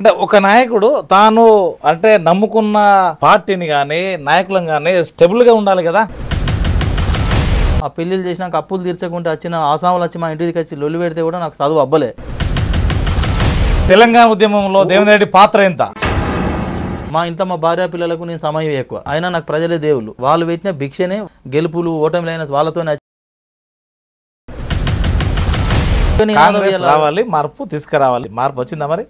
అంటే ఒక నాయకుడు తాను అంటే నమ్ముకున్న పార్టీని కానీ నాయకులను కానీ స్టెబుల్గా ఉండాలి కదా ఆ పెళ్ళిళ్ళు చేసినాక అప్పులు తీర్చకుండా వచ్చిన ఆసాములు వచ్చి మా ఇంటికి వచ్చి లొల్లు పెడితే కూడా నాకు చదువు అబ్బలే తెలంగాణ ఉద్యమంలో దేవనరెడ్డి పాత్ర ఎంత మా ఇంత మా భార్య పిల్లలకు నేను సమయం ఎక్కువ అయినా నాకు ప్రజలే దేవుళ్ళు వాళ్ళు పెట్టిన భిక్షనే గెలుపులు అయిన వాళ్ళతోనే కాంగ్రెస్ రావాలి మార్పు తీసుకురావాలి మార్పు వచ్చిందా మరి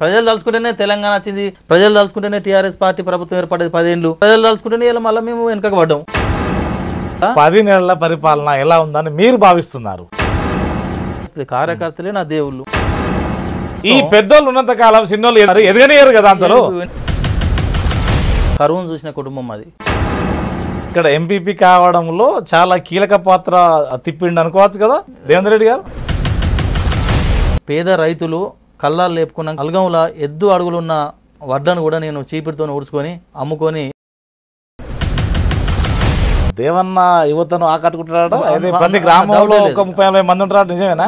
ప్రజలు తలుచుకుంటేనే తెలంగాణ వచ్చింది ప్రజలు తలుచుకుంటేనే టీఆర్ఎస్ పార్టీ ప్రభుత్వం ఏర్పడేది పదేళ్ళు ప్రజలు తలుచుకుంటేనే ఇలా మళ్ళీ మేము వెనుకకు పడ్డాం పది నెలల పరిపాలన ఎలా ఉందని మీరు భావిస్తున్నారు కార్యకర్తలే నా దేవుళ్ళు ఈ పెద్దోళ్ళు ఉన్నంత కాలం చిన్నోళ్ళు ఎదగనియరు కదా అంతలో కరువును చూసిన కుటుంబం అది ఇక్కడ ఎంపీపీ కావడంలో చాలా కీలక పాత్ర తిప్పిండి అనుకోవచ్చు కదా దేవేంద్ర రెడ్డి గారు పేద రైతులు కళ్ళాలు లేపుకున్న అల్గంలా ఎద్దు అడుగులున్న వడ్డను కూడా నేను చీపిడితో ఊడ్చుకొని అమ్ముకొని దేవన్న యువతను ఆకట్టుకుంటున్నాడు గ్రామంలో ఒక ముప్పై మంది నిజమేనా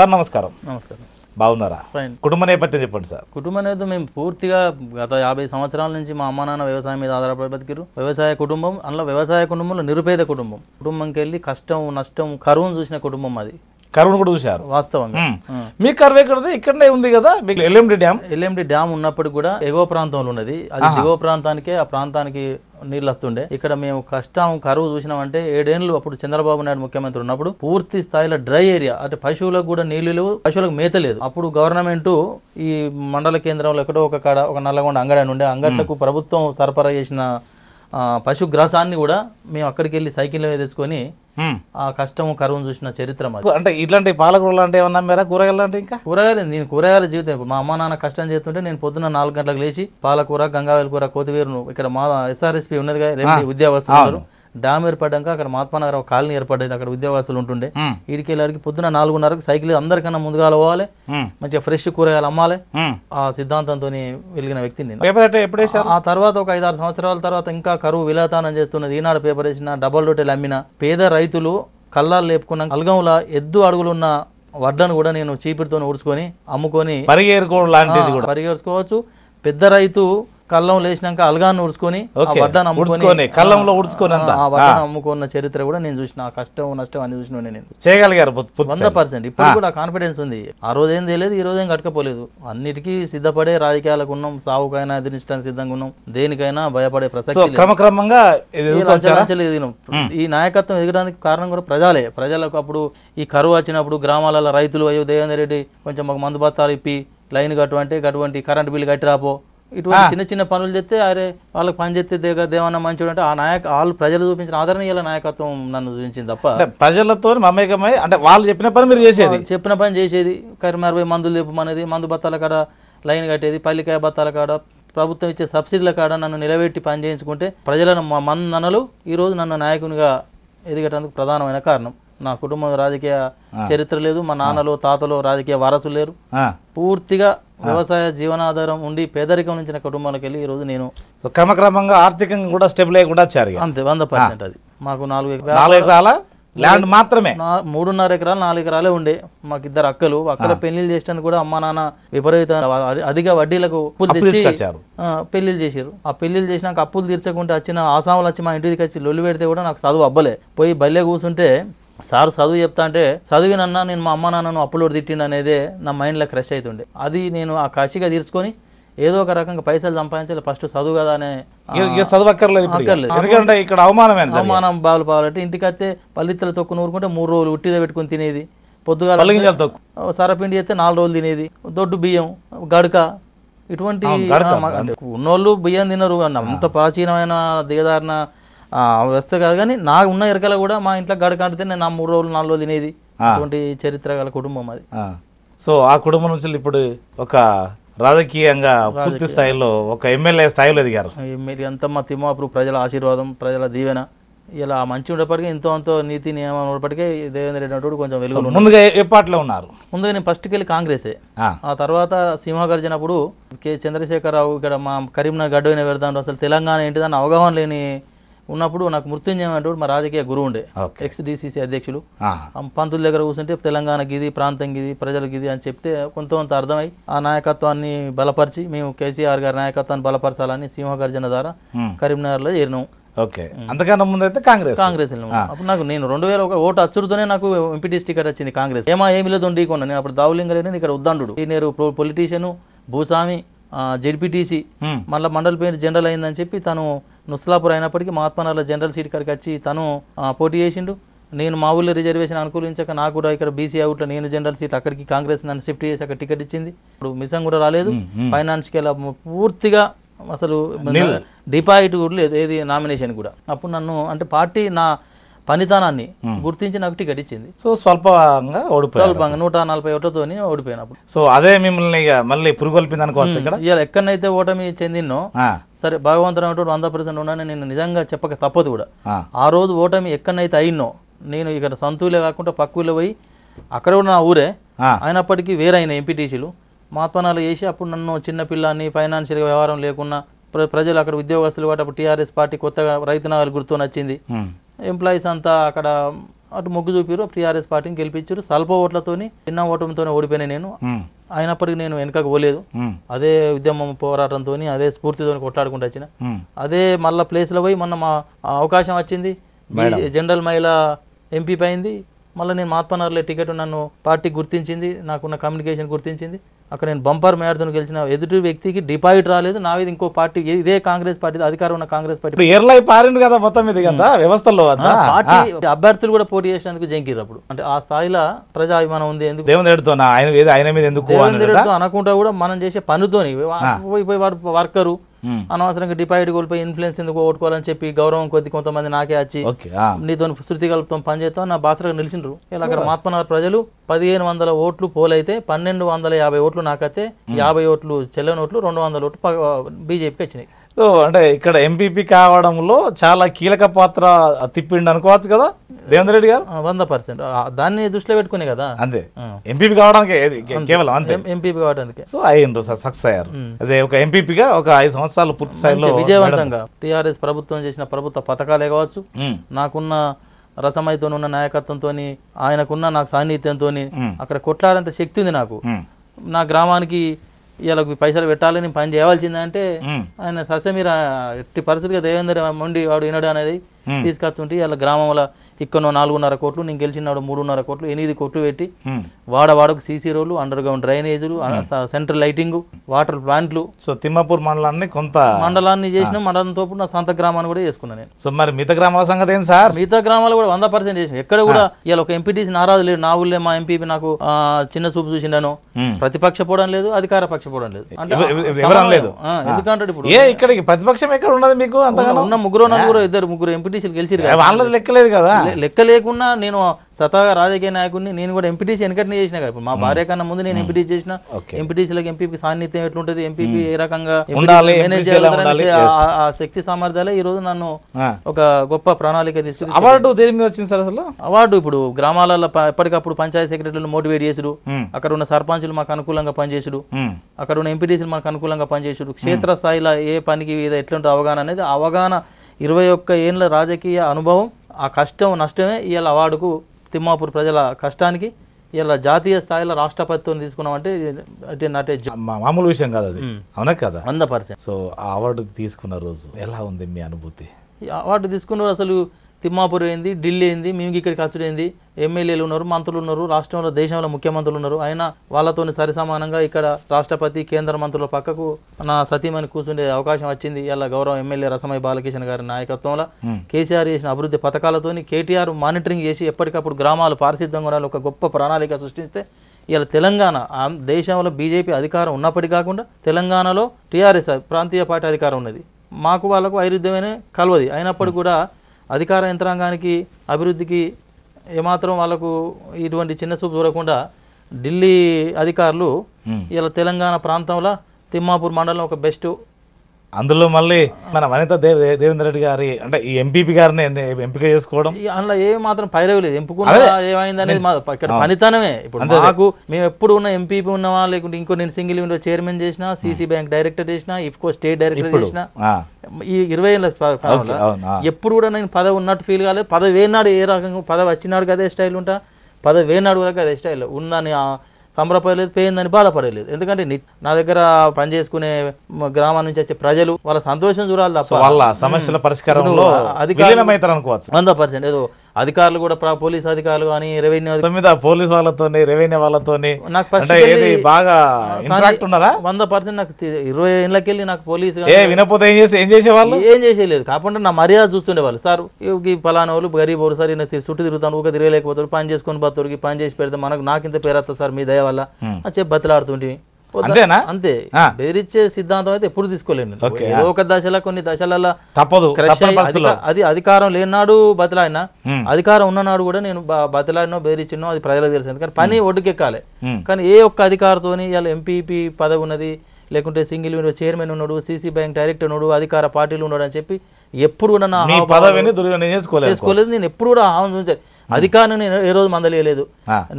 సార్ నమస్కారం నమస్కారం బాగున్నారా కుటుంబ నేపథ్యం చెప్పండి సార్ కుటుంబ నేపథ్యం మేము పూర్తిగా గత యాభై సంవత్సరాల నుంచి మా అమ్మ నాన్న వ్యవసాయం మీద ఆధారపడి బతికిరు వ్యవసాయ కుటుంబం అందులో వ్యవసాయ కుటుంబంలో నిరుపేద కుటుంబం కుటుంబంకి వెళ్ళి కష్టం నష్టం కరువును చూసిన కుటుంబం అది కరువును కూడా చూశారు వాస్తవంగా మీ కరువు ఎక్కడ ఇక్కడనే ఉంది కదా మీకు ఎల్ఎండి డ్యామ్ ఎల్ఎండి డ్యామ్ ఉన్నప్పుడు కూడా ఎగువ ప్రాంతంలో ఉన్నది అది ఎగువ ప్రాంతానికే ఆ ప్రాంతానికి నీళ్ళు వస్తుండే ఇక్కడ మేము కష్టం కరువు చూసినామంటే ఏడేళ్ళు అప్పుడు చంద్రబాబు నాయుడు ముఖ్యమంత్రి ఉన్నప్పుడు పూర్తి స్థాయిలో డ్రై ఏరియా అంటే పశువులకు కూడా నీళ్లు లేవు పశువులకు మేత లేదు అప్పుడు గవర్నమెంట్ ఈ మండల కేంద్రంలో ఎక్కడో ఒక కాడ ఒక నల్లగొండ అంగడాని ఉండే అంగట్లకు ప్రభుత్వం సరఫరా చేసిన పశుగ్రాసాన్ని కూడా మేము అక్కడికి వెళ్ళి సైకిల్లో తెచ్చుకొని ఆ కష్టము కరువును చూసిన చరిత్ర అంటే ఇట్లాంటి పాలకూరలు అంటే ఏమన్నా మేర కూరగాయలు అంటే ఇంకా కూరగాయలు నేను కూరగాయల జీవితం మా అమ్మ నాన్న కష్టం చేస్తుంటే నేను పొద్దున్న నాలుగు గంటలకు లేచి పాలకూర గంగావేలు కూర కొత్తివేరును ఇక్కడ మా ఉన్నది ఉన్నదిగా ఉద్యోగస్తున్నారు డామ్ ఏర్పడ్డాక అక్కడ మహాత్మానగర్ ఒక కాలనీ ఏర్పడ్డది అక్కడ ఉద్యోగస్తులు ఉంటుండే ఇడికి వెళ్ళాడికి పొద్దున నాలుగున్నరకు సైకిల్ అందరికన్నా ముందుగా పోవాలి మంచిగా ఫ్రెష్ కూరగాయలు అమ్మాలి ఆ సిద్ధాంతంతో వెలిగిన వ్యక్తి నేను ఆ తర్వాత ఒక ఐదారు సంవత్సరాల తర్వాత ఇంకా కరువు విలాతానం చేస్తున్నది ఈనాడు పేపర్ వేసిన డబల్ రొట్టెలు అమ్మిన పేద రైతులు కళ్ళాలు లేపుకున్న అల్గంల ఎద్దు అడుగులున్న వడ్లను కూడా నేను చీపురుతో ఊడ్చుకొని అమ్ముకొని పరిగేరుకోవడం లాంటిది కూడా పరిగేర్చుకోవచ్చు పెద్ద రైతు కళ్ళం లేచినాక అలగాన్ని ఉడుచుకొని కళ్ళంలో ఉడుచుకొని అమ్ముకున్న చరిత్ర కూడా నేను చూసిన కష్టం నష్టం అని చూసిన నేను చేయగలిగారు వంద పర్సెంట్ ఇప్పుడు కూడా కాన్ఫిడెన్స్ ఉంది ఆ రోజు ఏం తెలియదు ఈ రోజు ఏం కట్టుకపోలేదు అన్నిటికీ సిద్ధపడే రాజకీయాలకు ఉన్నాం సావుకైనా అధినిష్టానికి సిద్ధంగా ఉన్నాం దేనికైనా భయపడే ప్రసక్తి ఈ నాయకత్వం ఎదగడానికి కారణం కూడా ప్రజలే ప్రజలకు అప్పుడు ఈ కరువు వచ్చినప్పుడు గ్రామాలలో రైతులు అయ్యో దేవేంద్ర రెడ్డి కొంచెం మాకు మందు బత్తాలు ఇప్పి లైన్ కట్టు అంటే అటువంటి కరెంట్ బిల్లు రాపో ఇటువంటి చిన్న చిన్న పనులు చేస్తే అరే వాళ్ళకి పని చేస్తే దేగ దేవన్న మంచివాడు అంటే ఆ నాయక వాళ్ళు ప్రజలు చూపించిన ఆదరణీయ నాయకత్వం నన్ను చూపించింది తప్ప ప్రజలతో మమేకమై అంటే వాళ్ళు చెప్పిన పని మీరు చేసేది చెప్పిన పని చేసేది కరీంనగర్ పోయి మందులు తెప్పమనేది మందు బత్తాల కాడ లైన్ కట్టేది పల్లికాయ బత్తాల కాడ ప్రభుత్వం ఇచ్చే సబ్సిడీల కాడ నన్ను నిలబెట్టి పని చేయించుకుంటే ప్రజలను మన్ననలు ఈరోజు నన్ను నాయకునిగా ఎదిగటానికి ప్రధానమైన కారణం నా కుటుంబం రాజకీయ చరిత్ర లేదు మా నాన్నలు తాతలు రాజకీయ వారసులు లేరు పూర్తిగా వ్యవసాయ జీవనాధారం ఉండి పేదరికం నుంచి నా కుటుంబానికి వెళ్ళి ఈరోజు నేను క్రమక్రమంగా ఆర్థికంగా కూడా స్టెబుల్ అయ్యకుండా వచ్చారు అంతే వంద పర్సెంట్ అది మాకు నాలుగు ఎకరాల ల్యాండ్ మాత్రమే మూడున్నర ఎకరాలు నాలుగు ఎకరాలే ఉండే మాకు ఇద్దరు అక్కలు అక్కడ పెళ్లిళ్ళు చేసినందుకు కూడా అమ్మా నాన్న విపరీత అధిక వడ్డీలకు అప్పులు తెచ్చి పెళ్లిళ్ళు చేశారు ఆ పెళ్లిళ్ళు చేసినాక అప్పులు తీర్చకుండా వచ్చిన ఆసాములు వచ్చి మా ఇంటికి వచ్చి లొల్లి పెడితే కూడా నాకు చదువు అబ్బలే పోయి బల్లె కూర్చుంటే సారు చదువు చెప్తా అంటే చదివినన్నా నేను మా అమ్మ నాన్నను అప్పులో తిట్టిండు అనేదే నా మైండ్లో క్రష్ అవుతుండే అది నేను ఆ కషిగా తీర్చుకొని ఏదో ఒక రకంగా పైసలు సంపాదించాలి ఫస్ట్ చదువు కదా అనే ఎందుకంటే ఇక్కడ అవమానం అవమానం బాగులు పావాలంటే ఇంటికి వస్తే పల్లెత్తుల తొక్కు నూరుకుంటే మూడు రోజులు ఉట్టిద పెట్టుకుని తినేది పొద్దుగా సరపిండి చేస్తే నాలుగు రోజులు తినేది దొడ్డు బియ్యం గడక ఇటువంటి ఉన్నోళ్ళు బియ్యం తినరు అంత ప్రాచీనమైన దిగదారిన వస్తే కాదు కానీ నాకు ఉన్న ఎరకల కూడా మా ఇంట్లో గడ కడితే నేను ఆ మూడు రోజులు నాలుగు తినేది అటువంటి చరిత్ర గల కుటుంబం అది సో ఆ కుటుంబం నుంచి ఇప్పుడు ఒక రాజకీయంగా పూర్తి స్థాయిలో ఒక ఎమ్మెల్యే స్థాయిలో ఎదిగారు ఎమ్మెల్యే అంతా మా తిమ్మాపూర్ ప్రజల ఆశీర్వాదం ప్రజల దీవెన ఇలా మంచి ఉండేప్పటికీ ఎంతో అంతో నీతి నియమం ఉన్నప్పటికే దేవేంద్ర రెడ్డి కొంచెం వెలుగు ముందుగా ఏ ఉన్నారు ముందుగా నేను ఫస్ట్కి వెళ్ళి కాంగ్రెసే ఆ తర్వాత సింహగర్జనప్పుడు కె చంద్రశేఖరరావు ఇక్కడ మా కరీంనగర్ గడ్డైన పెడతాడు అసలు తెలంగాణ ఏంటిదని అవగాహన లేని ఉన్నప్పుడు నాకు మృత్యుంజయం అంటే మా రాజకీయ గురువు ఉండే ఎక్స్ డిసిసి అధ్యక్షులు పంతుల దగ్గర కూర్చుంటే తెలంగాణ గిది ప్రాంతం గిది ప్రజలు గిది అని చెప్తే కొంత కొంత అర్థమై ఆ నాయకత్వాన్ని బలపరిచి మేము కేసీఆర్ గారి నాయకత్వాన్ని బలపరచాలని సింహగర్జన ద్వారా కరీంనగర్ లో చేరినాం ఓకే అంతకన్నా ముందు అయితే కాంగ్రెస్ కాంగ్రెస్ అప్పుడు నాకు నేను రెండు వేల ఒక ఓటు అచ్చుడుతోనే నాకు ఎంపీటీస్ టికెట్ వచ్చింది కాంగ్రెస్ ఏమా ఏమి లేదు ఉండి నేను అప్పుడు దావులింగ లేని ఇక్కడ ఉద్దండు నేరు పొలిటీషియన్ భూస్వామి జెడ్పీటీసీ మళ్ళీ మండల పేరు జనరల్ అయిందని చెప్పి తను నుస్లాపూర్ అయినప్పటికీ మహాత్మానగర్లో జనరల్ సీట్ కాడికి వచ్చి తను పోటీ చేసిండు నేను మా ఊళ్ళో రిజర్వేషన్ అనుకూలించక నాకు కూడా ఇక్కడ బీసీ అవుట్లో నేను జనరల్ సీట్ అక్కడికి కాంగ్రెస్ నన్ను షిఫ్ట్ చేసి అక్కడ టికెట్ ఇచ్చింది ఇప్పుడు మిసం కూడా రాలేదు ఫైనాన్స్కి పూర్తిగా అసలు డిపాజిట్ కూడా లేదు ఏది నామినేషన్ కూడా అప్పుడు నన్ను అంటే పార్టీ నా పనితనాన్ని hmm. గుర్తించి నాకు టికెట్ ఇచ్చింది సో స్వల్పంగా ఓడిపోయి స్వల్పంగా నూట నలభై ఓట్లతో ఓడిపోయినప్పుడు సో అదే మిమ్మల్ని మళ్ళీ పురుగొల్పింది అనుకోవచ్చు hmm. ఇలా ఎక్కడనైతే ఓటమి చెందినో సరే భగవంతుడు అనేటువంటి వంద పర్సెంట్ ఉన్నానని నేను నిజంగా చెప్పక తప్పదు కూడా ఆ రోజు ఓటమి ఎక్కడనైతే అయినో నేను ఇక్కడ సంతూలే కాకుండా పక్కులో పోయి అక్కడ కూడా నా ఊరే అయినప్పటికీ వేరైన ఎంపీటీసీలు మాత్మనాలు చేసి అప్పుడు నన్ను చిన్నపిల్లాన్ని ఫైనాన్షియల్ వ్యవహారం ప్ర ప్రజలు అక్కడ ఉద్యోగస్తులు కాబట్టి టీఆర్ఎస్ పార్టీ కొత్తగా రైతు నాగలు గుర్తు నచ్చింది hmm. ఎంప్లాయీస్ అంతా అక్కడ అటు మొగ్గు చూపారు టీఆర్ఎస్ పార్టీని గెలిపించారు స్వల్ప ఓట్లతోని చిన్న ఓటమితోనే ఓడిపోయినా నేను అయినప్పటికీ నేను వెనకకు పోలేదు అదే ఉద్యమం పోరాటంతో అదే స్ఫూర్తితో కొట్లాడుకుంటూ వచ్చిన అదే మళ్ళీ ప్లేస్లో పోయి మొన్న మా అవకాశం వచ్చింది జనరల్ మహిళ ఎంపీ పైంది మళ్ళీ నేను మాత్పనర్లే టికెట్ నన్ను పార్టీ గుర్తించింది నాకున్న కమ్యూనికేషన్ గుర్తించింది అక్కడ నేను బంపర్ మేడతను గెలిచిన ఎదుటి వ్యక్తికి డిపాజిట్ రాలేదు నా మీద ఇంకో పార్టీ ఇదే కాంగ్రెస్ పార్టీ అధికారం ఉన్న కాంగ్రెస్ పార్టీ ఎర్లై పారింది కదా మొత్తం ఇది కదా వ్యవస్థలో పార్టీ అభ్యర్థులు కూడా పోటీ చేసినందుకు జంకిర్ అప్పుడు అంటే ఆ స్థాయిలో ప్రజాభిమానం ఉంది ఎందుకు ఆయన ఆయన మీద ఎందుకు అనుకుంటా కూడా మనం చేసే పనితోని వాడు వర్కరు Hmm. అనవసరంగా డిపాజిట్ కోల్పోయి ఇన్ఫ్లుయెన్స్ ఎందుకు ఓట్టుకోవాలని చెప్పి గౌరవం కొద్ది కొంతమంది నాకే వచ్చి నీతో శృతి కల్పం పనిచేస్తాం నా బాసరగా నిలిచిండ్రు ఇలా అక్కడ మాత్మన ప్రజలు పదిహేను వందల ఓట్లు పోలైతే పన్నెండు వందల యాభై ఓట్లు నాకైతే hmm. యాభై ఓట్లు చెల్లని ఓట్లు రెండు వందల ఓట్లు బీజేపీకి వచ్చినాయి సో అంటే ఇక్కడ ఎంపీపీ కావడంలో చాలా కీలక పాత్ర తిప్పిండి అనుకోవచ్చు కదా రేవంత్ రెడ్డి గారు వంద పర్సెంట్ దాన్ని దృష్టిలో పెట్టుకునే కదా అంతే ఎంపీపీ కావడానికి కేవలం అంతే ఎంపీపీ కావడానికి సో అయ్యిండ్రు సార్ సక్సెస్ అయ్యారు అదే ఒక ఎంపీపీగా ఒక ఐదు సంవత్సరాలు పూర్తి స్థాయిలో విజయవంతంగా టిఆర్ఎస్ ప్రభుత్వం చేసిన ప్రభుత్వ పథకాలే కావచ్చు నాకున్న రసమైతో ఉన్న నాయకత్వంతో ఆయనకున్న నాకు సాన్నిహిత్యంతో అక్కడ కొట్లాడేంత శక్తి ఉంది నాకు నా గ్రామానికి ఇలా పైసలు పెట్టాలని పని చేయవలసిందంటే అంటే ఆయన ససమీర ఎట్టి పరిస్థితిగా దేవేంద్ర మొండి వాడు వినడు అనేది తీసుకొస్తుంటే వీళ్ళ గ్రామంలో ఇక్కడ నాలుగున్నర కోట్లు నేను గెలిచినాడు మూడున్నర కోట్లు ఎనిమిది కోట్లు పెట్టి వాడ వాడకు సీసీ రోడ్లు అండర్ గ్రౌండ్ డ్రైనేజీలు సెంట్రల్ లైటింగ్ వాటర్ ప్లాంట్లు సో తిమ్మాపూర్ మండలాన్ని కొంత మండలాన్ని చేసిన మండలంతో నా సొంత గ్రామాన్ని కూడా చేసుకున్నాను నేను సో మరి మిగతా గ్రామాల సంగతి ఏం సార్ మిగతా గ్రామాలు కూడా వంద పర్సెంట్ చేసిన ఎక్కడ కూడా ఇలా ఒక ఎంపీటీసీ నారాజు లేదు నా ఊళ్ళే మా ఎంపీ నాకు చిన్న చూపు చూసిండను ప్రతిపక్ష పోవడం లేదు అధికార పక్ష పోవడం లేదు లేదు ఎందుకంటే ఇప్పుడు ఇక్కడికి ప్రతిపక్షం ఎక్కడ ఉన్నది మీకు అంతగా ఉన్న ముగ్గురు నలుగురు ఇద్దరు ముగ్గురు ఎంపీటీసీలు గెలిచిరు వాళ్ళది లెక్కలేదు కదా లెక్క లేకున్నా నేను సతాగా రాజకీయ నాయకుడిని నేను కూడా ఎంపీటీసీ వెనకటినే చేసిన ఇప్పుడు మా భార్య కన్నా ముందు నేను ఎంపీటీ చేసిన ఎంపీటీసీలకు ఎంపీపీ సాన్నిధ్యం ఎట్లుంటది ఎంపీపీ ఏ రకంగా ఆ శక్తి సామర్థ్యాలే ఈ రోజు నన్ను ఒక గొప్ప ప్రణాళిక తీసుకు అవార్డు దేని మీద వచ్చింది సార్ అసలు అవార్డు ఇప్పుడు గ్రామాలలో ఎప్పటికప్పుడు పంచాయతీ సెక్రటరీలు మోటివేట్ చేసుడు అక్కడ ఉన్న సర్పంచులు మాకు అనుకూలంగా పనిచేసుడు అక్కడ ఉన్న ఎంపీటీసీలు మనకు అనుకూలంగా పనిచేసుడు స్థాయిలో ఏ పనికి ఎట్లాంటి అవగాహన అనేది అవగాహన ఇరవై ఒక్క ఏళ్ళ రాజకీయ అనుభవం ఆ కష్టం నష్టమే ఇవాళ అవార్డుకు తిమ్మాపూర్ ప్రజల కష్టానికి ఇలా జాతీయ స్థాయిలో రాష్ట్రపతిత్వం తీసుకున్నామంటే అంటే నాటే మామూలు విషయం కాదు అది hmm. అవునా కదా వంద పర్సెంట్ సో ఆ అవార్డు తీసుకున్న రోజు ఎలా ఉంది మీ అనుభూతి అవార్డు తీసుకున్న అసలు తిమ్మాపూర్ ఏంది ఢిల్లీ ఏంది మేము ఇక్కడ ఖర్చుడు ఏంది ఎమ్మెల్యేలు ఉన్నారు మంత్రులు ఉన్నారు రాష్ట్రంలో దేశంలో ముఖ్యమంత్రులు ఉన్నారు అయినా వాళ్ళతో సరిసమానంగా ఇక్కడ రాష్ట్రపతి కేంద్ర మంత్రుల పక్కకు నా సతీమణి కూర్చుండే అవకాశం వచ్చింది ఇలా గౌరవం ఎమ్మెల్యే రసమయ్య బాలకృష్ణ గారి నాయకత్వంలో కేసీఆర్ చేసిన అభివృద్ధి పథకాలతో కేటీఆర్ మానిటరింగ్ చేసి ఎప్పటికప్పుడు గ్రామాలు పారిశుద్ధంగా ఉండాలి ఒక గొప్ప ప్రణాళిక సృష్టిస్తే ఇలా తెలంగాణ దేశంలో బీజేపీ అధికారం ఉన్నప్పటికీ కాకుండా తెలంగాణలో టీఆర్ఎస్ ప్రాంతీయ పార్టీ అధికారం ఉన్నది మాకు వాళ్ళకు వైరుద్ధ్యమైన కలవది అయినప్పుడు కూడా అధికార యంత్రాంగానికి అభివృద్ధికి ఏమాత్రం వాళ్ళకు ఇటువంటి చిన్న చూపు చూడకుండా ఢిల్లీ అధికారులు ఇలా తెలంగాణ ప్రాంతంలో తిమ్మాపూర్ మండలం ఒక బెస్ట్ అందులో మళ్ళీ మన వనిత దేవేంద్ర రెడ్డి గారి అంటే ఈ ఎంపీపీ గారిని ఎంపిక చేసుకోవడం అందులో ఏ మాత్రం పైరవలేదు ఎంపుకున్నా ఏమైంది అనేది ఇక్కడ పనితనమే ఇప్పుడు నాకు మేము ఎప్పుడు ఉన్న ఎంపీపీ ఉన్నావా లేకుంటే ఇంకో నేను సింగిల్ విండో చైర్మన్ చేసిన సిసి బ్యాంక్ డైరెక్టర్ చేసిన ఇఫ్కో స్టేట్ డైరెక్టర్ చేసిన ఈ ఇరవై ఏళ్ళ ఎప్పుడు కూడా నేను పదవి ఉన్నట్టు ఫీల్ కాలేదు పదవి ఏనాడు ఏ రకంగా పదవి వచ్చినాడు అదే స్టైల్ ఉంటా పదవి వేనాడు వరకు అదే స్టైల్ ఉందని సంబరపడలేదు పోయిందని బాధపడలేదు ఎందుకంటే నా దగ్గర పనిచేసుకునే గ్రామం నుంచి వచ్చే ప్రజలు వాళ్ళ సంతోషం చూడాలి తప్ప వాళ్ళ సమస్యల పరిష్కారంలో అది వంద పర్సెంట్ ఏదో అధికారులు కూడా పోలీస్ అధికారులు కానీ రెవెన్యూ మీద పోలీస్ వాళ్ళతో రెవెన్యూ వాళ్ళతో నాకు బాగా వంద పర్సెంట్ నాకు ఇరవై వెళ్ళి నాకు పోలీసు వినపోతే ఏం చేసేవాళ్ళు ఏం చేసేయలేదు కాకుండా నా మర్యాద చూస్తుండే వాళ్ళు సార్ ఈ ఫలానా వాళ్ళు గరీబ్ వాళ్ళు సార్ ఈయన చుట్టూ తిరుగుతాను ఒక తిరగలేకపోతారు పని చేసుకొని పోతాడు పని చేసి పెడతాం మనకు నాకింత పేరు సార్ మీ దయ వల్ల చెప్పి బతిలాడుతుంటే అంతేనా అంతే బెదిరించే సిద్ధాంతం అయితే ఎప్పుడు తీసుకోలేను ఏదో ఒక దశలో కొన్ని దశల తప్పదు అది అధికారం లేనాడు బతిలాయినా అధికారం ఉన్ననాడు కూడా నేను బతిలాడినో బెదిరించినో అది ప్రజలకు తెలిసింది కానీ పని ఒడ్డుకెక్కాలి కానీ ఏ ఒక్క అధికారంతో ఇలా ఎంపీపీ పదవి ఉన్నది లేకుంటే సింగిల్ విండో చైర్మన్ ఉన్నాడు సీసీ బ్యాంక్ డైరెక్టర్ ఉన్నాడు అధికార పార్టీలు ఉన్నాడు అని చెప్పి ఎప్పుడు కూడా నా పదవిని చేసుకోలేదు నేను ఎప్పుడు కూడా ఆహ్వానించాను అధికారం ఏ రోజు మందలేదు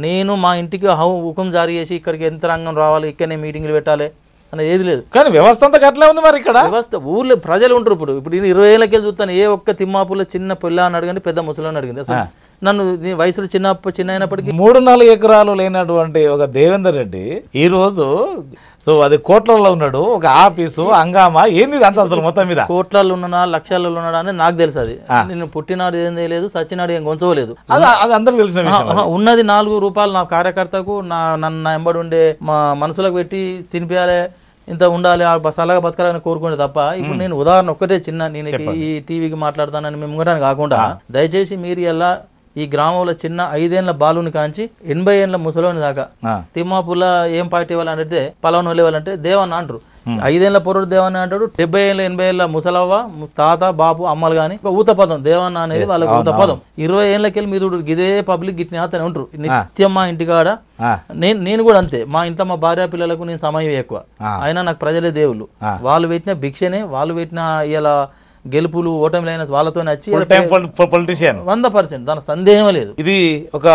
నేను మా ఇంటికి హౌ జారీ చేసి ఇక్కడికి యంత్రాంగం రావాలి ఇక్కడనే మీటింగ్లు పెట్టాలి అనేది ఏది లేదు కానీ వ్యవస్థ అంతా అట్లా ఉంది మరి ఇక్కడ వ్యవస్థ ఊర్లో ప్రజలు ఉంటారు ఇప్పుడు ఇప్పుడు ఇరవై ఏళ్ళకెళ్ళి చూస్తాను ఏ ఒక్క తిమ్మాపుల్లో చిన్న పిల్ల అని అడగండి పెద్ద ముసలి అని అడిగింది అసలు నన్ను వయసులో చిన్న చిన్న అయినప్పటికీ మూడు నాలుగు ఎకరాలు లేనటువంటి ఒక దేవేందర్ రెడ్డి ఈ రోజు సో అది కోట్లలో ఉన్నాడు ఒక ఆఫీసు అంగామా ఏంది అంత అసలు మొత్తం మీద కోట్లలో ఉన్నా లక్షల్లో ఉన్నాడా అని నాకు తెలుసు అది నేను పుట్టినాడు ఏం తెలియదు సచ్చినాడు ఏం గొంచవలేదు అది అందరికి తెలిసిన ఉన్నది నాలుగు రూపాయలు నా కార్యకర్తకు నా నన్ను ఎంబడి ఉండే మా మనసులకు పెట్టి తినిపించాలి ఇంత ఉండాలి ఆ బసాలాగా బతకాలని కోరుకునే తప్ప ఇప్పుడు నేను ఉదాహరణ ఒక్కటే చిన్న నేను ఈ టీవీకి మాట్లాడతానని మేము కాకుండా దయచేసి మీరు ఎలా ఈ గ్రామంలో చిన్న ఐదేళ్ల బాలుని కాంచి ఎనభై ఏళ్ళ ముసలోని దాకా తిమ్మాపూర్లో ఏం పార్టీ వాళ్ళు అంటే పలావన అంటే దేవన్న అంటారు ఐదేళ్ల పొరుడు దేవన్న అంటాడు డెబ్బై ఏళ్ళ ఎనభై ఏళ్ళ ముసలవ్వ తాత బాపు అమ్మలు కానీ ఊత పదం దేవన్న అనేది వాళ్ళకి ఊత పదం ఇరవై ఏళ్ళకెళ్ళి మీరు ఇదే పబ్లిక్ గిట్ని అతనే ఉంటారు నిత్యం మా ఇంటికాడ నేను నేను కూడా అంతే మా ఇంట్లో మా భార్య పిల్లలకు నేను సమయం ఎక్కువ అయినా నాకు ప్రజలే దేవుళ్ళు వాళ్ళు పెట్టిన భిక్షనే వాళ్ళు పెట్టిన ఇలా గెలుపులు ఓటమిలైన వాళ్ళతో వచ్చి పొలిటీషియన్ వంద పర్సెంట్ దాని సందేహం లేదు ఇది ఒక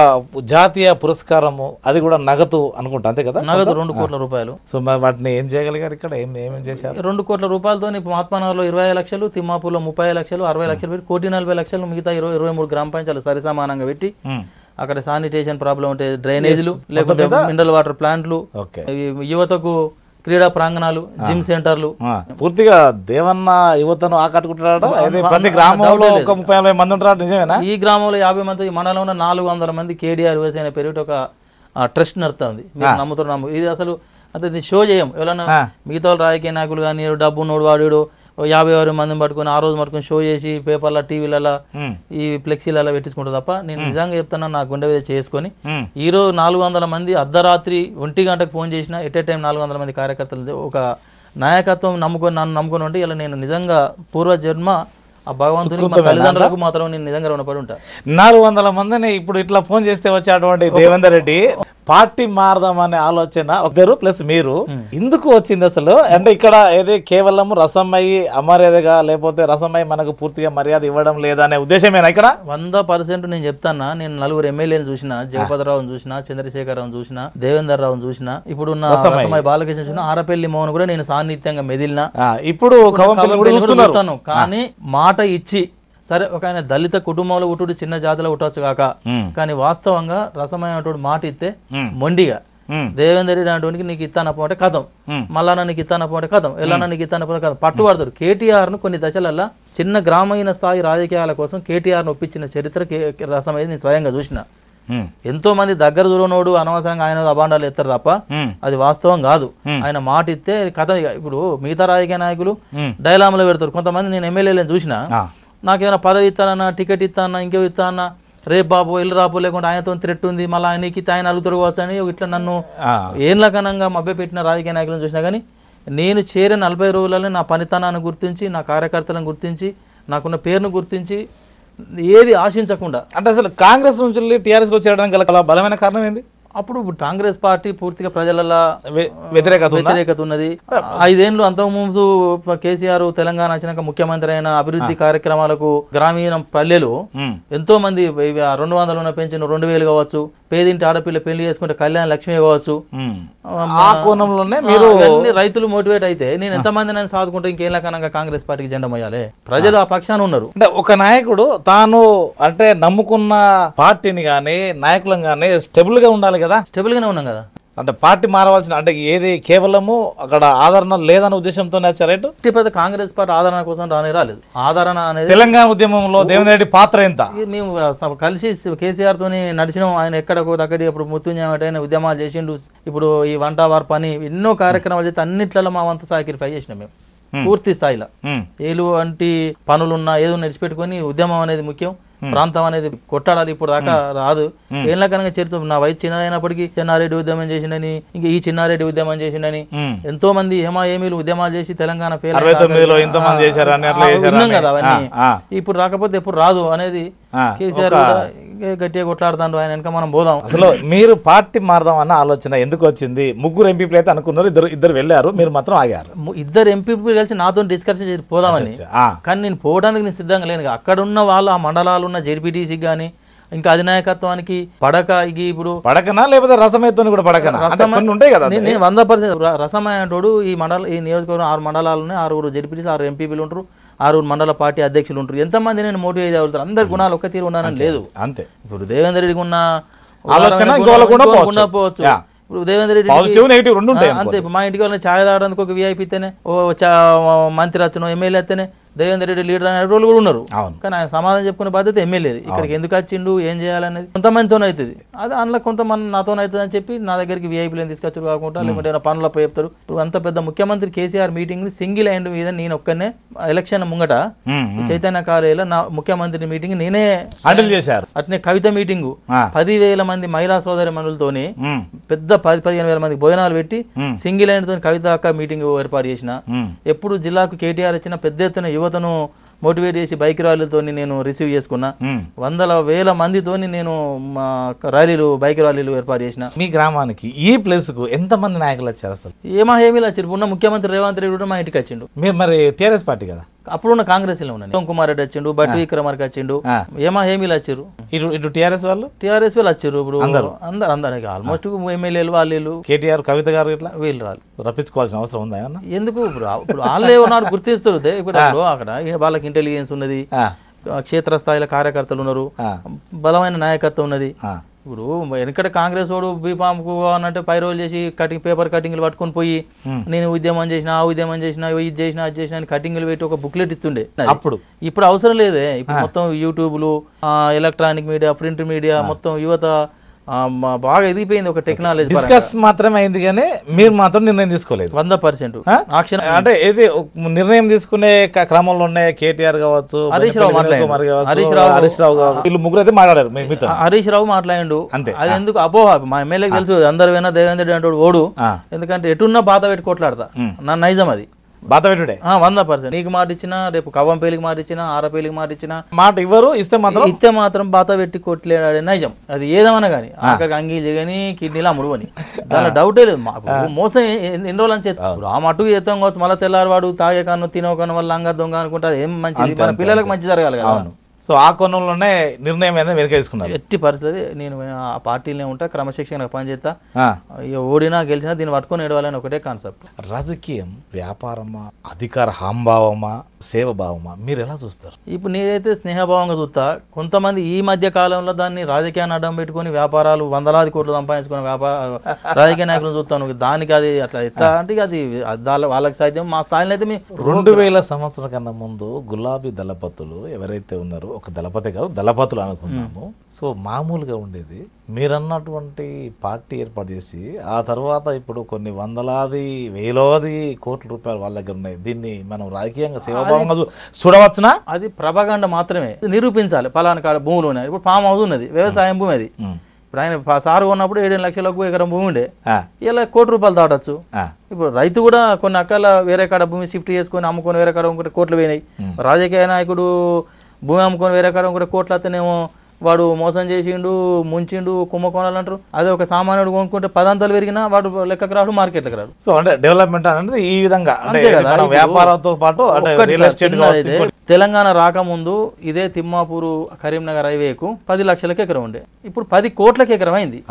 జాతీయ పురస్కారము అది కూడా నగదు అనుకుంటా అంతే కదా నగదు రెండు కోట్ల రూపాయలు సో వాటిని ఏం చేయగలిగారు ఇక్కడ ఏం ఏమేం చేశారు రెండు కోట్ల రూపాయలతో మహాత్మానగర్లో ఇరవై లక్షలు తిమ్మాపూర్లో ముప్పై లక్షలు అరవై hmm. లక్షలు పెట్టి కోటి నలభై లక్షలు మిగతా ఇరవై ఇరవై మూడు గ్రామ పంచాయతీలు సరిసమానంగా పెట్టి hmm. అక్కడ శానిటేషన్ ప్రాబ్లం ఉంటే డ్రైనేజ్లు లేకపోతే మినరల్ వాటర్ ప్లాంట్లు యువతకు క్రీడా ప్రాంగణాలు జిమ్ సెంటర్లు పూర్తిగా దేవన్న యువతను ఆకట్టుకుంటాడు గ్రామంలో ముప్పై మంది ఈ గ్రామంలో యాభై మంది మండలంలో నాలుగు వందల మంది కేడీఆర్ వ్యవసాయ పెరిగి ఒక ట్రస్ట్ నడుతుంది నమ్ముతున్నాము ఇది అసలు అంటే షో చేయం ఎవరైనా మిగతా రాజకీయ నాయకులు కానీ డబ్బు నోడు వాడు యాభై ఆరు మందిని పట్టుకుని ఆ రోజు పట్టుకుని షో చేసి పేపర్ల టీవీలలో ఈ ఫ్లెక్సీలలో పెట్టించుకుంటారు తప్ప నేను నిజంగా చెప్తాను నా గుండె చేసుకొని ఈ రోజు నాలుగు వందల మంది అర్ధరాత్రి ఒంటి గంటకు ఫోన్ చేసిన ఎట్ ఏ టైం నాలుగు వందల మంది కార్యకర్తలు ఒక నాయకత్వం నమ్ముకొని నన్ను నమ్ముకొని ఉంటే ఇలా నేను నిజంగా పూర్వజన్మ ఆ భగవంతుని మాత్రం నేను నిజంగా రుణపడి ఉంటా నాలుగు వందల మందిని ఇప్పుడు ఇట్లా ఫోన్ చేస్తే వచ్చేటువంటి దేవేందర్ రెడ్డి పార్టీ మారదామనే ఆలోచన ఒకరు ప్లస్ మీరు ఎందుకు వచ్చింది అసలు అంటే ఇక్కడ ఏది కేవలం రసమయ్యి అమర్యాదగా లేకపోతే రసమయ్యి మనకు పూర్తిగా మర్యాద ఇవ్వడం లేదనే ఉద్దేశమేనా ఇక్కడ వంద పర్సెంట్ నేను చెప్తానా నేను నలుగురు ఎమ్మెల్యేలు చూసిన జగపతిరావును చూసిన చంద్రశేఖరరావు చూసిన దేవేందర్ రావును చూసిన ఇప్పుడు రసమయ్య బాలకృష్ణ చూసిన ఆరపల్లి మోహన్ కూడా నేను సాన్నిధ్యంగా మెదిలిన ఇప్పుడు కానీ మాట ఇచ్చి సరే ఒక ఆయన దళిత కుటుంబంలో ఉట్టుడు చిన్న జాతిలో ఉట్టవచ్చు కాక కానీ వాస్తవంగా రసమైనటువంటి మాట ఇస్తే మొండిగా దేవేందర్ రెడ్డి అనేటువంటి నీకు ఇస్తానపోతే కథం మళ్ళా నీకు ఇస్తానపోతే కథం ఎలా నీకు ఇస్తానపోతే కథం పట్టుబడతారు ను కొన్ని దశలల్లో చిన్న గ్రామీణ స్థాయి రాజకీయాల కోసం కేటీఆర్ ను ఒప్పించిన చరిత్ర రసం అయితే నేను స్వయంగా చూసిన ఎంతో మంది దగ్గర దూరనోడు అనవసరంగా ఆయన అభాండాలు ఎత్తారు తప్ప అది వాస్తవం కాదు ఆయన మాట ఇస్తే కథ ఇప్పుడు మిగతా రాజకీయ నాయకులు లో పెడతారు కొంతమంది నేను ఎమ్మెల్యేలను చూసిన నాకేమైనా పదవి ఇస్తానన్నా టికెట్ ఇస్తానన్నా ఇంకో ఇస్తానన్నా రేపు బాబు వెళ్ళి రాపు లేకుండా ఆయనతో థ్రెట్ ఉంది మళ్ళీ ఆయనకి ఆయన అలుగుతాడు అని ఇట్లా నన్ను మభ్య మభ్యపెట్టిన రాజకీయ నాయకులను చూసినా కానీ నేను చేరే నలభై రోజులలో నా పనితనాన్ని గుర్తించి నా కార్యకర్తలను గుర్తించి నాకున్న పేరును గుర్తించి ఏది ఆశించకుండా అంటే అసలు కాంగ్రెస్ నుంచి టీఆర్ఎస్లో చేరడానికి గల బలమైన కారణం ఏంది అప్పుడు కాంగ్రెస్ పార్టీ పూర్తిగా ప్రజలలో వ్యతిరేకత వ్యతిరేకత ఉన్నది ఐదేళ్లు అంతకుముందు కేసీఆర్ తెలంగాణ వచ్చినాక ముఖ్యమంత్రి అయిన అభివృద్ధి కార్యక్రమాలకు గ్రామీణ పల్లెలు ఎంతో మంది రెండు వందలు ఉన్న పెంచిన రెండు వేలు కావచ్చు పేదింటి ఆడపిల్ల పెళ్లి చేసుకుంటే కళ్యాణ లక్ష్మి కావచ్చు ఆ కోణంలోనే మీరు రైతులు మోటివేట్ అయితే నేను ఎంత మంది నేను సాధుకుంటే ఇంకేం లేకనగా కాంగ్రెస్ పార్టీకి జెండా మోయాలి ప్రజలు ఆ పక్షాన ఉన్నారు అంటే ఒక నాయకుడు తాను అంటే నమ్ముకున్న పార్టీని కానీ నాయకులను కానీ స్టెబుల్ గా ఉండాలి కదా స్టెబుల్ గానే ఉన్నాం కదా అంటే పార్టీ మారవలసిన అంటే ఏది కేవలము అక్కడ ఆదరణ లేదన్న ఉద్దేశంతో వచ్చారేటు ప్రతి కాంగ్రెస్ పార్టీ ఆదరణ కోసం రాని రాలేదు ఆదరణ అనేది తెలంగాణ ఉద్యమంలో దేవనరెడ్డి పాత్ర ఎంత మేము కలిసి కేసీఆర్ తోని నడిచినాం ఆయన ఎక్కడ అక్కడి ఇప్పుడు మృత్యుంజయమైన ఉద్యమాలు చేసిండు ఇప్పుడు ఈ వంట పని ఎన్నో కార్యక్రమాలు చేస్తే అన్నిట్లలో మా వంతు సాక్రిఫై చేసినాం మేము పూర్తి స్థాయిలో ఏలు వంటి పనులున్నా ఏదో నడిచిపెట్టుకొని ఉద్యమం అనేది ముఖ్యం ప్రాంతం అనేది కొట్టాడాలి ఇప్పుడు దాకా రాదు ఏం లెక్కనగా చేరుతూ నా వయసు చిన్నదైనప్పటికీ చిన్నారెడ్డి ఉద్యమం చేసిండని ఇంకా ఈ చిన్నారెడ్డి ఉద్యమం చేసిండని ఎంతో మంది హేమా ఏమీలు ఉద్యమాలు చేసి తెలంగాణ ఫెయిల్ కదా అవన్నీ ఇప్పుడు రాకపోతే ఎప్పుడు రాదు అనేది కేసీఆర్ గట్టిగా కొట్లాడుతాడు ఆయన వెనక మనం పోదాం అసలు మీరు పార్టీ మారదాం అన్న ఆలోచన ఎందుకు వచ్చింది ముగ్గురు ఎంపీపీలు అయితే అనుకున్నారు ఇద్దరు ఇద్దరు వెళ్ళారు మీరు మాత్రం ఆగారు ఇద్దరు ఎంపీ కలిసి నాతో డిస్కస్ చేసి పోదామని కానీ నేను పోవడానికి నేను సిద్ధంగా లేను అక్కడ ఉన్న వాళ్ళు ఆ మండలాలు ఉన్న జెడ్పీటీసీకి కానీ ఇంకా అధినాయకత్వానికి పడక ఇది ఇప్పుడు పడకనా లేకపోతే రసమయతో కూడా పడకనా ఉంటాయి కదా నేను వంద పర్సెంట్ రసమయ ఈ మండల ఈ నియోజకవర్గం ఆరు మండలాలు ఉన్నాయి ఆరుగురు జడ్పీటీసీ ఆరు ఎంపీపీలు ఉంటారు ఆరు మండల పార్టీ అధ్యక్షులు ఉంటారు ఎంతమంది నేను మోటివేట్ అవుతారు అందరు గుణాలు ఒక తీరు ఉన్నానని లేదు అంతే ఇప్పుడు దేవేంద్ర రెడ్డి ఉన్న ఆలోచన పోవచ్చు ఇప్పుడు దేవేంద్ర రెడ్డి నెగిటివ్ రెండు అంతే ఇప్పుడు మా ఇంటికి వాళ్ళని ఛాయ్ తాగడానికి ఒక వీఐపీతేనే ఓ మంత్రి అతను ఎమ్మెల్యే అయితేనే దేవేంద్ర రెడ్డి లీడర్ అనే వాళ్ళు కూడా ఉన్నారు కానీ ఆయన సమాధానం చెప్పుకునే బాధ్యత ఎమ్మెల్యేది ఇక్కడికి ఎందుకు వచ్చిండు ఏం చేయాలనేది కొంతమందితో అవుతుంది అది అందులో కొంతమంది నాతో అవుతుంది అని చెప్పి నా దగ్గరికి ఏం తీసుకొచ్చారు కాకుండా లేకుంటే ఏమైనా పనులపై చెప్తారు ఇప్పుడు అంత పెద్ద ముఖ్యమంత్రి కేసీఆర్ మీటింగ్ సింగిల్ హ్యాండ్ మీద నేను ఒక్కనే ఎలక్షన్ ముంగట చైతన్య కాలేజీలో నా ముఖ్యమంత్రి మీటింగ్ నేనే హ్యాండిల్ చేశారు అట్నే కవిత మీటింగ్ పదివేల మంది మహిళా సోదరి మనులతోని పెద్ద పది పదిహేను వేల మంది భోజనాలు పెట్టి సింగిల్ హ్యాండ్ తో కవిత అక్క మీటింగ్ ఏర్పాటు చేసిన ఎప్పుడు జిల్లాకు కేటీఆర్ ఇచ్చిన పెద్ద ఎత్తున యువతను మోటివేట్ చేసి బైక్ ర్యాలీతో నేను రిసీవ్ చేసుకున్నా వందల వేల మందితోని నేను ర్యాలీలు బైక్ ర్యాలీలు ఏర్పాటు చేసిన మీ గ్రామానికి ఈ ప్లేస్ కు ఎంత మంది నాయకులు వచ్చారు అసలు ఏమా ఏమీ వచ్చారు ఉన్న ముఖ్యమంత్రి రేవంత్ రెడ్డి కూడా మా ఇంటికి వచ్చిండు మీరు మరి టీఆర్ఎస్ పార్టీ కదా అప్పుడున్న కాంగ్రెస్ లో ఉన్నాయి కుమార్ రెడ్డి వచ్చిండు బట్టి విక్రమార్కి వచ్చిండు ఏమా ఏమీ వచ్చారు ఇటు ఇటు టీఆర్ఎస్ వాళ్ళు టీఆర్ఎస్ వాళ్ళు వచ్చారు ఇప్పుడు అందరు అందరు అందరు ఆల్మోస్ట్ ఎమ్మెల్యేలు వాళ్ళు కేటీఆర్ కవిత గారు ఇట్లా వీళ్ళు రాళ్ళు రప్పించుకోవాల్సిన అవసరం ఉందా ఎందుకు ఇప్పుడు ఇప్పుడు వాళ్ళే ఉన్నారు గుర్తిస్తారు ఇప్పుడు అక్కడ వాళ్ళకి ఇంటెలిజెన్స్ ఉన్నది క్షేత్రస్థాయిలో కార్యకర్తలు ఉన్నారు బలమైన నాయకత్వం ఉన్నది ఇప్పుడు వెనకట కాంగ్రెస్ వాడు బీఫామ్కు అన్నట్టు పైరోలు చేసి కటింగ్ పేపర్ కటింగ్లు పట్టుకొని పోయి నేను ఉద్యమం చేసిన ఆ ఉద్యమం చేసిన ఇది చేసిన అది చేసిన కటింగ్లు పెట్టి ఒక బుక్లెట్ ఇస్తుండే అప్పుడు ఇప్పుడు అవసరం లేదే ఇప్పుడు మొత్తం యూట్యూబ్లు ఎలక్ట్రానిక్ మీడియా ప్రింట్ మీడియా మొత్తం యువత బాగా ఎదిగిపోయింది ఒక టెక్నాలజీ డిస్కస్ మాత్రమే అయింది కానీ మీరు మాత్రం నిర్ణయం తీసుకోలేదు వంద పర్సెంట్ అంటే ఏది నిర్ణయం తీసుకునే క్రమంలో ఉన్నాయి కేటీఆర్ కావచ్చు హరీష్ రావు హరీష్ రావు హరీష్ రావు వీళ్ళు ముగ్గురు అయితే మాట్లాడారు హరీష్ రావు మాట్లాడిండు అంతే అది ఎందుకు అపోహ మా ఎమ్మెల్యే తెలుసు అందరు పోయినా దేవేంద్ర రెడ్డి అంటే ఓడు ఎందుకంటే ఎటున్నా బాధ పెట్టి కొట్లాడతా నా నైజం అది బాధపెట్టుడే వంద పర్సెంట్ నీకు మాట ఇచ్చినా రేపు కవ్వం పేలికి మాట ఇచ్చినా ఆరపేలికి మాట ఇచ్చినా మాట ఇవ్వరు ఇస్తే మాత్రం ఇస్తే మాత్రం బాత పెట్టి కొట్టలేడాడే నైజం అది ఏదేమన్నా కానీ అక్కడికి అంగీలు కానీ కిడ్నీలా ముడువని దాని డౌటే లేదు మోసం ఎన్ని రోజులు అని ఆ మటుకు చేస్తాం కావచ్చు మళ్ళీ తెల్లారివాడు తాగే కన్ను తినో కన్ను వల్ల అంగ దొంగ అనుకుంటే ఏం మంచిది పిల్లలకు మంచి జరగాలి కదా సో ఆ కోణంలోనే నిర్ణయం అనేది వెనక తీసుకున్నారు ఎట్టి పరిస్థితి నేను ఆ పార్టీలోనే ఉంటా క్రమశిక్షణ పనిచేస్తా ఓడినా గెలిచినా దీన్ని పట్టుకొని ఏడవాలని ఒకటే కాన్సెప్ట్ రాజకీయం వ్యాపారమా అధికార హాంభావమా సేవ భావమా మీరు ఎలా చూస్తారు ఇప్పుడు నేనైతే స్నేహభావంగా చూస్తా కొంతమంది ఈ మధ్య కాలంలో దాన్ని రాజకీయాన్ని అడ్డం పెట్టుకుని వ్యాపారాలు వందలాది కోట్లు సంపాదించుకున్న వ్యాపార రాజకీయ నాయకులను చూస్తాను దానికి అది అట్లా ఎట్లా అంటే అది వాళ్ళకి సాధ్యం మా స్థాయిలో అయితే రెండు వేల సంవత్సరాల కన్నా ముందు గులాబీ దళపతులు ఎవరైతే ఉన్నారో ఒక దళపతి కాదు దళపతులు అనుకున్నాము సో మామూలుగా ఉండేది మీరన్నటువంటి పార్టీ ఏర్పాటు చేసి ఆ తర్వాత ఇప్పుడు కొన్ని వందలాది వేలాది కోట్ల రూపాయలు వాళ్ళ దగ్గర ఉన్నాయి దీన్ని మనం రాజకీయంగా సేవాభావంగా చూడవచ్చునా అది ప్రభగండ మాత్రమే నిరూపించాలి పలానా కాడ భూములు ఉన్నాయి ఇప్పుడు ఫామ్ హౌస్ ఉన్నది వ్యవసాయం భూమి అది ఇప్పుడు ఆయన సారు ఉన్నప్పుడు ఏడు లక్షలకు ఎకరం భూమి ఉండే ఇలా కోటి రూపాయలు దాటచ్చు ఇప్పుడు రైతు కూడా కొన్ని అక్కల వేరే కాడ భూమి షిఫ్ట్ చేసుకొని అమ్ముకొని వేరే కాడ కోట్లు పోయినాయి రాజకీయ నాయకుడు భూమి అమ్ముకొని వేరే కాడ కూడా కోట్లతోనేమో అతనేమో వాడు మోసం చేసిండు ముంచిండు కుంభకోణాలు అంటారు అదే ఒక సామాన్యుడు కొనుక్కుంటే పదాంతాలు పెరిగినా వాడు లెక్కకు రాడు మార్కెట్లకు రాడు సో అంటే డెవలప్మెంట్ అనేది ఈ విధంగా వ్యాపారంతో పాటు తెలంగాణ రాకముందు ఇదే తిమ్మాపూర్ కరీంనగర్ హైవేకు పది లక్షలకు ఎకరం ఉండే ఇప్పుడు పది కోట్లకి ఎకరం అయింది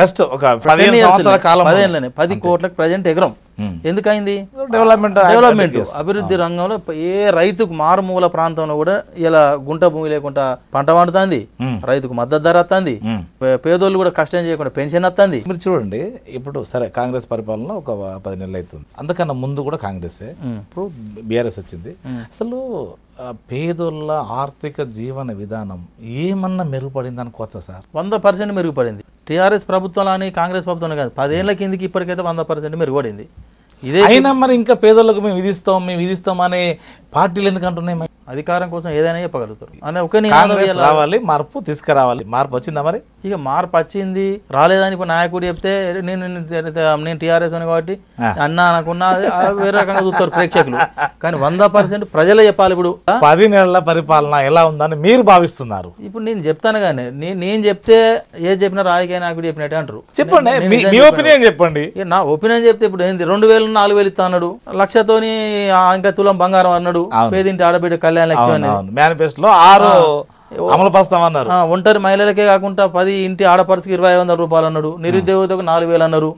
బెస్ట్ ఒక పదిహేను సంవత్సరాల కాలం పదేళ్ళనే పది కోట్లకు ప్రజెంట్ ఎకరం Hmm. ఎందుకైంది డెవలప్మెంట్ డెవలప్మెంట్ అభివృద్ధి ah. రంగంలో ఏ రైతుకు మారుమూల ప్రాంతంలో కూడా ఇలా గుంట భూమి లేకుండా పంట పండుతుంది hmm. రైతుకు మద్దతు ధర వస్తుంది hmm. పేదోళ్ళు కూడా కష్టం చేయకుండా పెన్షన్ వస్తుంది మీరు చూడండి ఇప్పుడు సరే కాంగ్రెస్ పరిపాలన ఒక పది నెలలు అవుతుంది అందుకన్నా ముందు కూడా కాంగ్రెస్ ఇప్పుడు బీఆర్ఎస్ వచ్చింది అసలు పేదోళ్ళ ఆర్థిక జీవన విధానం ఏమన్నా మెరుగుపడింది అనుకోవచ్చా సార్ వంద పర్సెంట్ మెరుగుపడింది టీఆర్ఎస్ అని కాంగ్రెస్ ప్రభుత్వం కాదు పదేళ్ల కిందకి ఇప్పటికైతే వంద పర్సెంట్ మెరుగుపడింది ఇదే అయినా మరి ఇంకా పేదోళ్ళకు మేము విధిస్తాం మేము విధిస్తాం అనే పార్టీలు ఎందుకు అంటున్నాయి అధికారం కోసం ఏదైనా చెప్పగలుగుతారు అనే ఒక రావాలి మార్పు తీసుకురావాలి మార్పు వచ్చిందా మరి ఇక మార్పు వచ్చింది రాలేదని ఇప్పుడు నాయకుడు చెప్తే నేను నేను టీఆర్ఎస్ అని కాబట్టి అన్నా అనుకున్నా వేరే రకంగా చూస్తారు ప్రేక్షకులు కానీ వంద పర్సెంట్ ప్రజలే చెప్పాలి ఇప్పుడు పది నెలల పరిపాలన ఎలా ఉందని మీరు భావిస్తున్నారు ఇప్పుడు నేను చెప్తాను కానీ నేను నేను చెప్తే ఏ చెప్పినా రాజకీయ నాయకుడు చెప్పినట్టు అంటారు చెప్పండి మీ ఒపీనియన్ చెప్పండి నా ఒపీనియన్ చెప్తే ఇప్పుడు ఏంది రెండు వేలు నాలుగు వేలు ఇస్తా అన్నాడు లక్షతోని ఇంకా తులం బంగారం అన్నాడు పేదింటి ఆడబిడ్డ కళ్యాణ లక్ష్యం లో ఆరు అమలు పరుస్తామన్నారు ఒంటరి మహిళలకే కాకుండా పది ఇంటి ఆడపడుచుకు ఇరవై వందల రూపాయలు అన్నాడు నిరుద్యోగులకు నాలుగు వేలు అన్నారు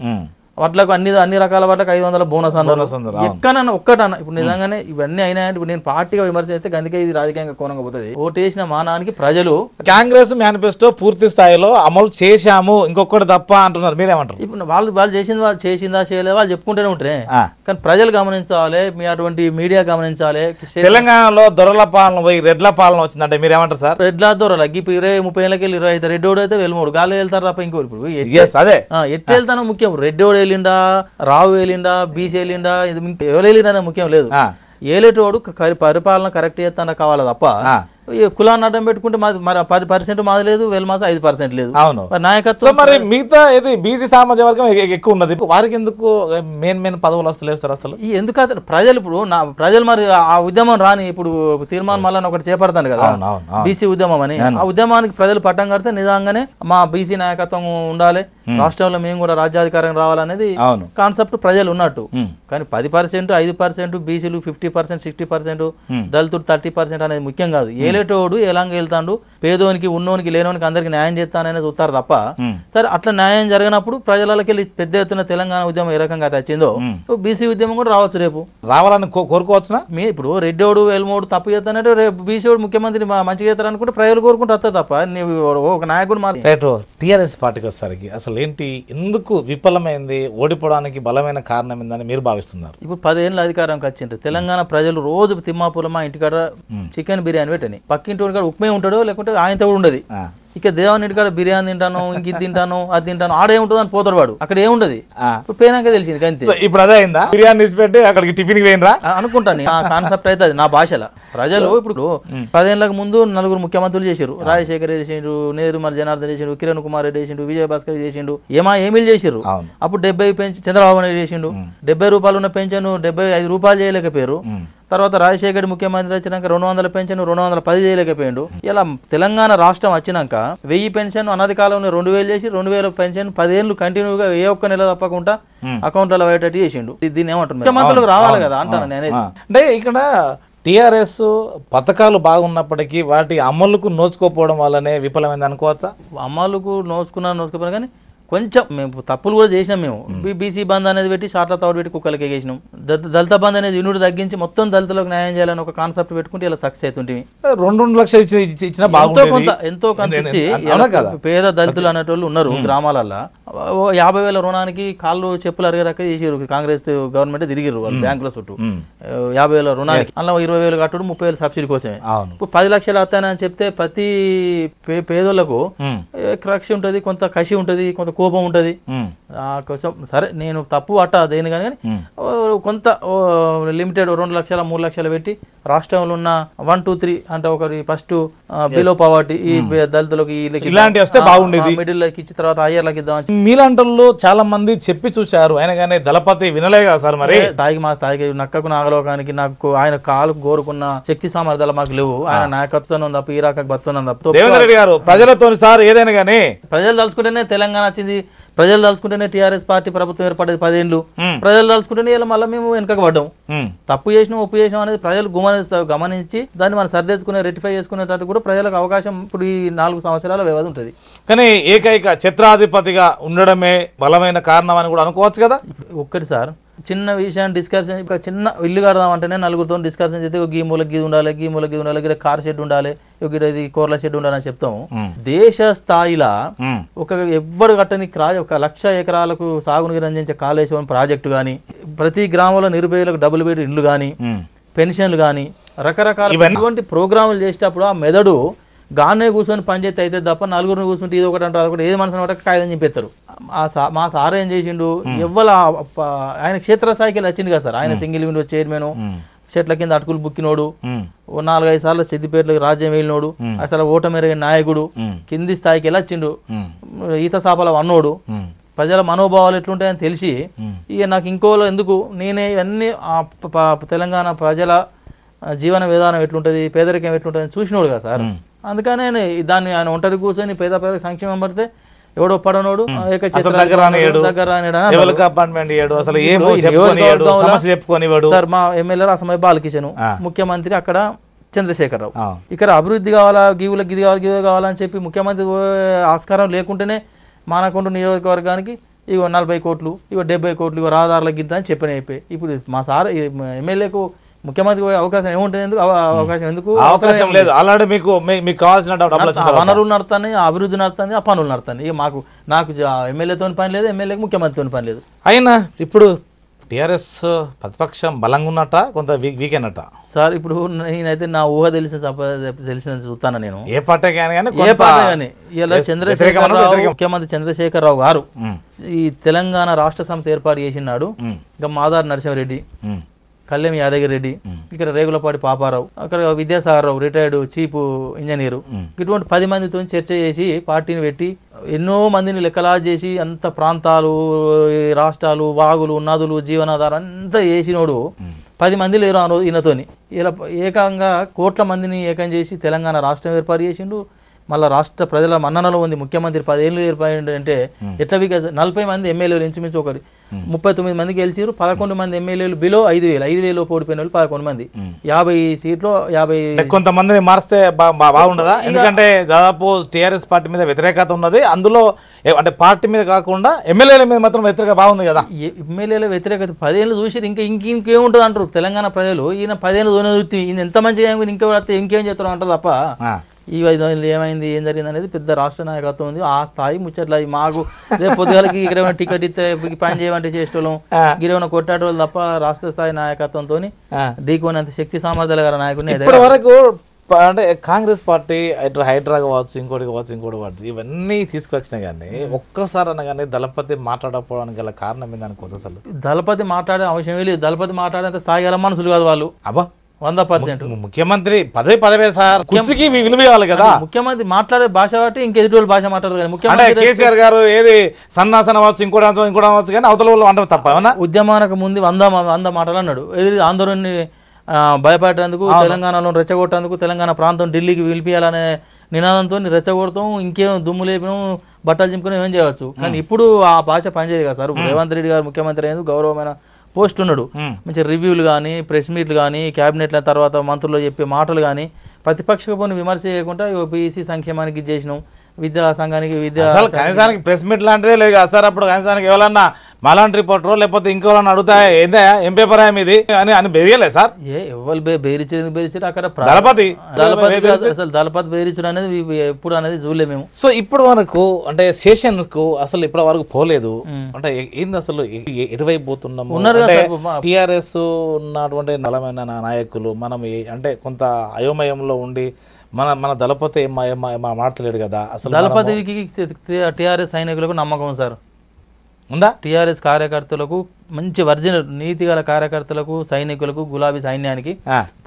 వడ్లకు అన్ని అన్ని రకాల వడ్లకు ఐదు వందల బోనస్ అన్నారు ఎక్కడన్నా ఒక్కటన్నా ఇప్పుడు నిజంగానే ఇవన్నీ అయినా ఇప్పుడు నేను పార్టీగా విమర్శ చేస్తే అందుకే ఇది రాజకీయంగా కోణంగా పోతుంది ఓటేసిన మానానికి ప్రజలు కాంగ్రెస్ మేనిఫెస్టో పూర్తి స్థాయిలో అమలు చేశాము ఇంకొకటి తప్ప అంటున్నారు మీరేమంటారు ఇప్పుడు వాళ్ళు వాళ్ళు చేసింది వాళ్ళు చేసిందా చేయలేదు వాళ్ళు చెప్పుకుంటేనే ఉంటారే కానీ ప్రజలు గమనించాలి మీ అటువంటి మీడియా గమనించాలి తెలంగాణలో దొరల పాలన పోయి రెడ్ల పాలన వచ్చిందంటే మీరేమంటారు సార్ రెడ్ల దొరల ఇప్పుడు ఇరవై ముప్పై ఏళ్ళకి ఇరవై అయితే ఓడైతే వెళ్ళి మూడు గాలి వెళ్తారు తప్ప ఇంకోరు ఇప్పుడు అదే ఎట్టు వెళ్తానో ముఖ్యం రెడ్డోడు వెళ్ళిండా రావు వెళ్ళిండా బీసీ వెళ్ళిండా ఇది ఎవరు వెళ్ళిండా ముఖ్యం లేదు ఏలేటోడు పరిపాలన కరెక్ట్ చేస్తాన కావాలి తప్ప కులాన్ని అడ్డం పెట్టుకుంటే మాది మరి పది పర్సెంట్ మాది లేదు వేల మాసం ఐదు పర్సెంట్ లేదు అవును నాయకత్వం మరి మిగతా ఇది బీసీ సామాజిక వర్గం ఎక్కువ ఉన్నది వారికి ఎందుకు మెయిన్ మెయిన్ పదవులు వస్తలేవు సార్ అసలు ఎందుకు అతను ప్రజలు ఇప్పుడు నా ప్రజలు మరి ఆ ఉద్యమం రాని ఇప్పుడు తీర్మానం మళ్ళీ ఒకటి చేపడతాను కదా బీసీ ఉద్యమం అని ఆ ఉద్యమానికి ప్రజలు పట్టం కడితే నిజంగానే మా బీసీ నాయకత్వం ఉండాలి hmm. రాష్ట్రంలో మేము కూడా రాజ్యాధికారం రావాలనేది కాన్సెప్ట్ ప్రజలు ఉన్నట్టు hmm. కానీ పది పర్సెంట్ ఐదు పర్సెంట్ బీసీలు fifty percent sixty percent hmm. దళితుడు థర్టీ పర్సెంట్ అనేది ముఖ్యం కాదు ఏ వెళ్ళేటోడు ఎలాగ వెళ్తాడు పేదోనికి ఉన్నోనికి లేనోనికి అందరికి న్యాయం చేస్తాననేది చూస్తారు తప్ప సరే అట్లా న్యాయం జరిగినప్పుడు ప్రజలకి వెళ్ళి పెద్ద ఎత్తున తెలంగాణ ఉద్యమం ఏ రకంగా తెచ్చిందో బీసీ ఉద్యమం కూడా రావచ్చు రేపు రావాలని కోరుకోవచ్చు మీ ఇప్పుడు రెడ్డోడు వెల్మోడు తప్పు చేస్తానంటే రేపు బీసీ ముఖ్యమంత్రి మంచిగా అనుకుంటే ప్రజలు కోరుకుంటే వస్తే తప్ప ఒక నాయకుడు టిఆర్ఎస్ టీఆర్ఎస్ పార్టీకి వచ్చేసరికి అసలు ఏంటి ఎందుకు విఫలమైంది ఓడిపోవడానికి బలమైన కారణం ఏందని మీరు భావిస్తున్నారు ఇప్పుడు పదేళ్ళు అధికారంకి వచ్చిండ్రు తెలంగాణ ప్రజలు రోజు తిమ్మాపురమా ఇంటికాడ చికెన్ బిర్యానీ పెట్టని పక్కింటి వాడు కూడా ఉప్మే ఉంటాడు లేకుంటే ఆయనతో కూడా ఉండదు ఇక దేవాన్ని ఇంటికాడ బిర్యానీ తింటాను ఇంక ఇది తింటాను అది తింటాను ఆడే ఉంటుంది అని పోతాడు వాడు అక్కడ ఏముండదు పోయినాక తెలిసింది అంతే ఇప్పుడు అదే అయిందా బిర్యానీ పెట్టి అక్కడికి టిఫిన్ వేయరా అనుకుంటాను ఆ కాన్సెప్ట్ అయితే అది నా భాషలో ప్రజలు ఇప్పుడు పదేళ్ళకు ముందు నలుగురు ముఖ్యమంత్రులు చేశారు రాజశేఖర్ చేసిండు నేరుమల్ జనార్దన్ చేసిండు కిరణ్ కుమార్ రెడ్డి చేసిండు విజయ భాస్కర్ చేసిండు ఏమా ఏమీలు చేసిండ్రు అప్పుడు డెబ్బై పెంచు చంద్రబాబు నాయుడు చేసిండు డెబ్బై రూపాయలు ఉన్న పెన్షన్ డెబ్బై ఐదు రూపాయలు చేయలేకపోయారు తర్వాత రాజశేఖర్ ముఖ్యమంత్రి వచ్చినాక రెండు వందల పెన్షన్ రెండు వందల పది చేయలేకపోయాడు ఇలా తెలంగాణ రాష్ట్రం వచ్చినాక వెయ్యి పెన్షన్ అనాది కాలంలో రెండు వేలు చేసి రెండు వేల పెన్షన్ పదేళ్ళు కంటిన్యూగా ఏ ఒక్క నెల తప్పకుండా అకౌంట్ అయ్యేటట్టు చేసిండు దీన్ని ఏమంటున్నారు రావాలి కదా అంటాను నేనే అంటే ఇక్కడ టీఆర్ఎస్ పథకాలు బాగున్నప్పటికీ వాటి అమలుకు నోచుకోపోవడం వల్లనే విఫలమైంది అనుకోవచ్చా అమలుకు నోచుకున్నా నోచుకోపోయినా కానీ కొంచెం మేము తప్పులు కూడా చేసినాం మేము బీసీ బంద్ అనేది పెట్టి షార్ట్ల తోడు పెట్టి కుక్కలకి ఎగేసినాం దళిత బంద్ అనేది ఇనుడు తగ్గించి మొత్తం దళితులకు న్యాయం చేయాలని ఒక కాన్సెప్ట్ పెట్టుకుంటే ఇలా సక్సెస్ అవుతుంటే రెండు రెండు లక్షలు ఇచ్చిన ఎంతో కొంత ఎంతో కొంత ఇచ్చి పేద దళితులు అనేటోళ్ళు ఉన్నారు గ్రామాలల్లో యాభై వేల రుణానికి కాళ్ళు చెప్పులు అరగరాక చేసారు కాంగ్రెస్ గవర్నమెంట్ తిరిగిరు వాళ్ళు బ్యాంకుల చుట్టూ యాభై వేల రుణానికి అలా ఇరవై వేలు కట్టడం ముప్పై వేలు సబ్సిడీ కోసమే ఇప్పుడు పది లక్షలు అవుతానని చెప్తే ప్రతి పేదోళ్లకు క్రక్షి ఉంటుంది కొంత కసి ఉంటుంది కొంత కోపం ఉంటుంది సరే నేను తప్పు అట్ట దేని కానీ కొంత లిమిటెడ్ రెండు లక్షల మూడు లక్షలు పెట్టి రాష్ట్రంలో ఉన్న వన్ టూ త్రీ అంటే ఒకరి ఫస్ట్ బిలో పవర్టీ ఈ దళితులకు ఇలాంటి వస్తే బాగుండేది మిడిల్ లకి తర్వాత హయ్యర్లకి ఇద్దాం మీలాంటల్లో చాలా మంది చెప్పి చూశారు ఆయన కానీ దళపతి వినలే కదా సార్ మరి తాగి మా తాగి నక్కకు నాగలోకానికి నాకు ఆయన కాలు కోరుకున్న శక్తి సామర్థ్యాలు మాకు లేవు ఆయన నాయకత్వం తప్ప ఈ రాక బతుంది తప్ప ప్రజలతో సార్ ఏదైనా కానీ ప్రజలు తలుచుకుంటేనే తెలంగాణ వచ్చింది ఏమైంది ప్రజలు తలుచుకుంటేనే టీఆర్ఎస్ పార్టీ ప్రభుత్వం ఏర్పడేది పదేళ్ళు ప్రజలు తలుచుకుంటేనే ఇలా మళ్ళీ మేము వెనకకు పడ్డాం తప్పు చేసినాం ఒప్పు చేసినాం అనేది ప్రజలు గమనిస్తారు గమనించి దాన్ని మనం సరిదిద్దుకునే రెటిఫై చేసుకునేటట్టు కూడా ప్రజలకు అవకాశం ఇప్పుడు ఈ నాలుగు సంవత్సరాల వ్యవధి ఉంటుంది కానీ ఏకైక చిత్రాధిపతిగా ఉండడమే బలమైన కారణం అని కూడా అనుకోవచ్చు కదా ఒక్కటి సార్ చిన్న విషయాన్ని డిస్కషన్ ఒక చిన్న ఇల్లు అంటేనే నలుగురితో డిస్కషన్ చేస్తే గీ మూలకి గీది ఉండాలి గీ మూలకి గీది ఉండాలి ఇక్కడ కార్ షెడ్ ఉండాలి ఒక ఇది కూరల షెడ్ ఉండాలని చెప్తాము దేశ స్థాయిలో ఒక ఎవ్వరు కట్టని ఒక లక్ష ఎకరాలకు సాగునీరు అందించే కాళేశ్వరం ప్రాజెక్టు కానీ ప్రతి గ్రామంలో నిరుపేదలకు డబుల్ బెడ్ ఇల్లు కానీ పెన్షన్లు కానీ రకరకాల ఇటువంటి ప్రోగ్రాములు చేసేటప్పుడు ఆ మెదడు గానే కూర్చొని పనిచేస్తే అయితే తప్ప నలుగురిని కూర్చుంటే ఇది ఒకటి అంటారు అదొకటి ఏది మనసు అంటే కాగితం చెప్పేస్తారు మా సార్ ఏం చేసిండు ఎవ్వల ఆయన క్షేత్రస్థాయికి వచ్చింది కదా సార్ ఆయన సింగిల్ విండో చైర్మన్ చెట్ల కింద అటుకులు బుక్కినోడు ఓ నాలుగైదు సార్లు సిద్దిపేటలకు రాజ్యం వెళ్ళినోడు అసలు ఓటమెరిగిన నాయకుడు కింది స్థాయికి వెళ్ళొచ్చిండు ఈత సాపల అన్నోడు ప్రజల మనోభావాలు ఎట్లుంటాయని తెలిసి ఇక నాకు ఇంకోలో ఎందుకు నేనే ఇవన్నీ తెలంగాణ ప్రజల జీవన విధానం ఎట్లుంటుంది పేదరికం ఎట్లుంటుంది చూసినోడు కదా సార్ అందుకనే ఆయన దాన్ని ఆయన ఒంటరి కూర్చొని పేద పేద సంక్షేమం పడితే ఎవడో పడనోడు సార్ మా ఎమ్మెల్యే సమయం బాలకిషన్ ముఖ్యమంత్రి అక్కడ చంద్రశేఖరరావు ఇక్కడ అభివృద్ధి కావాలా గీవులకు గిది కావాలి గిది కావాలని చెప్పి ముఖ్యమంత్రి ఆస్కారం లేకుంటేనే మానకొండ నియోజకవర్గానికి ఇగో నలభై కోట్లు ఇగో డెబ్బై కోట్లు ఇవో రహదారులకు గిద్దా అని చెప్పిన అయిపోయి ఇప్పుడు మా సార్ ఎమ్మెల్యేకు ముఖ్యమంత్రి పోయే అవకాశం ఏముంటుంది ఎందుకు అవకాశం ఎందుకు అవకాశం లేదు అలాంటి మీకు మీకు కావాల్సిన వనరులు నడుతుంది అభివృద్ధి నడుతుంది ఆ పనులు నడుతుంది ఇక మాకు నాకు ఎమ్మెల్యేతో పని లేదు ఎమ్మెల్యేకి ముఖ్యమంత్రితో పని లేదు అయినా ఇప్పుడు టిఆర్ఎస్ ప్రతిపక్షం బలంగా ఉన్నట్ట కొంత వీక్ అన్నట్ట సార్ ఇప్పుడు నేనైతే నా ఊహ తెలిసిన తెలిసిన చూస్తాను నేను ఏ పార్టీ కానీ ఏ పార్టీ కానీ ఇలా చంద్రశేఖర్ ముఖ్యమంత్రి చంద్రశేఖరరావు గారు ఈ తెలంగాణ రాష్ట్ర సమితి ఏర్పాటు చేసినాడు ఇంకా మాదార్ నరసింహారెడ్డి కళ్యం యాదగిరి రెడ్డి ఇక్కడ రేగులపాటి పాపారావు అక్కడ విద్యాసాగరరావు రిటైర్డ్ చీఫ్ ఇంజనీరు ఇటువంటి పది మందితో చర్చ చేసి పార్టీని పెట్టి ఎన్నో మందిని లెక్కలా చేసి అంత ప్రాంతాలు రాష్ట్రాలు వాగులు నదులు జీవనాధారం అంతా చేసినోడు పది మంది లేరు ఆ రోజు ఈయనతోని ఇలా ఏకంగా కోట్ల మందిని ఏకం చేసి తెలంగాణ రాష్ట్రం ఏర్పాటు చేసిండు మళ్ళీ రాష్ట్ర ప్రజల మన్ననలో ఉంది ముఖ్యమంత్రి పదేళ్ళు ఏర్పడి అంటే ఎట్లా వికాస్ నలభై మంది ఎమ్మెల్యేలు ఇంచుమించు ఒకరు ముప్పై తొమ్మిది మంది గెలిచారు పదకొండు మంది ఎమ్మెల్యేలు బిలో ఐదు వేలు ఐదు వేలు ఓడిపోయిన వాళ్ళు పదకొండు మంది యాభై సీట్లు యాభై కొంతమందిని మారిస్తే బాగుండదా ఎందుకంటే దాదాపు టీఆర్ఎస్ పార్టీ మీద వ్యతిరేకత ఉన్నది అందులో అంటే పార్టీ మీద కాకుండా ఎమ్మెల్యేల మీద మాత్రం వ్యతిరేకత బాగుంది కదా ఎమ్మెల్యేల వ్యతిరేకత పదేళ్ళు చూసి ఇంకా ఇంక ఇంకేముంటుంది అంటారు తెలంగాణ ప్రజలు ఈయన పదేళ్ళు చూసి ఎంత మంచిగా ఇంకెవరు ఇంకేం చేస్తారు అంటారు తప్ప ఈ ఐదు ఏమైంది ఏం జరిగింది అనేది పెద్ద రాష్ట్ర నాయకత్వం ఉంది ఆ స్థాయి ముచ్చట్ల మాకు రేపు పొద్దుగాలకి ఇక్కడ ఏమైనా టికెట్ ఇస్తే పని చేయమంటే చేసేటోళ్ళం గిరేమైనా కొట్టాటోళ్ళు తప్ప రాష్ట్ర స్థాయి నాయకత్వంతో ఢీకోనంత శక్తి సామర్థ్యాల గల నాయకుడిని ఇప్పటి వరకు అంటే కాంగ్రెస్ పార్టీ హైదరాబాద్ హైడ్రా కావచ్చు ఇంకోటి కావచ్చు ఇంకోటి కావచ్చు ఇవన్నీ తీసుకొచ్చినా కానీ ఒక్కసారి అన్న కానీ దళపతి మాట్లాడకపోవడానికి గల కారణం ఏందనుకోవచ్చు అసలు దళపతి మాట్లాడే అవసరం లేదు దళపతి మాట్లాడేంత స్థాయి గల మనుషులు కాదు వాళ్ళు అబ్బా వంద పర్సెంట్ ముఖ్యమంత్రి పదవి పదవే సార్ కుర్చీకి విలువ ఇవ్వాలి కదా ముఖ్యమంత్రి మాట్లాడే భాష బట్టి ఇంక ఎదుటి భాష మాట్లాడదు కానీ ముఖ్యమంత్రి కేసీఆర్ గారు ఏది సన్నాసన అవ్వచ్చు ఇంకోటి అనవచ్చు ఇంకోటి అవ్వచ్చు కానీ అవతల వాళ్ళు అంటారు తప్ప ఏమన్నా ఉద్యమానికి ముందు వంద వంద మాటలు అన్నాడు ఎదురు భయపడేందుకు భయపెట్టేందుకు తెలంగాణలో రెచ్చగొట్టేందుకు తెలంగాణ ప్రాంతం ఢిల్లీకి విలిపియాలనే నినాదంతో రెచ్చగొడతాం ఇంకేం దుమ్ము లేపడం బట్టలు చింపుకుని ఏం చేయవచ్చు కానీ ఇప్పుడు ఆ భాష పనిచేయదు కదా సార్ రేవంత్ రెడ్డి గారు ముఖ్యమంత్రి అయినందుకు గౌరవమైన పోస్ట్ ఉన్నాడు మంచి రివ్యూలు కానీ ప్రెస్ మీట్లు కానీ క్యాబినెట్ల తర్వాత మంత్రులు చెప్పే మాటలు కానీ ప్రతిపక్ష విమర్శ చేయకుండా ఓపీసీ సంక్షేమానికి చేసినాం విద్యా సంఘానికి అసలు కనీసానికి ప్రెస్ మీట్ లాంటిదే లేదు కదా సార్ అప్పుడు కనీసానికి ఎవరన్నా మలాంటి రిపోర్టరో లేకపోతే ఇంకెవరన్నా అడుగుతాయా ఏందా ఏం పేపర్ ఇది అని అని బెరియలే సార్ ఏ ఎవరు బెదిరించేది బెదిరించారు అక్కడ దళపతి దళపతి అసలు దళపతి బెదిరించడం అనేది ఎప్పుడు అనేది చూడలే మేము సో ఇప్పుడు మనకు అంటే సెషన్స్ కు అసలు ఇప్పటి వరకు పోలేదు అంటే ఏంది అసలు ఎటువైపు పోతున్నాము ఉన్నారు టిఆర్ఎస్ ఉన్నటువంటి నలమైన నాయకులు మనం అంటే కొంత అయోమయంలో ఉండి మన మన దళపతి మాడతలేడు కదా అసలు దళపతికి టీఆర్ఎస్ సైనికులకు నమ్మకం సార్ ఉందా టీఆర్ఎస్ కార్యకర్తలకు మంచి వర్జిన నీతి గల కార్యకర్తలకు సైనికులకు గులాబీ సైన్యానికి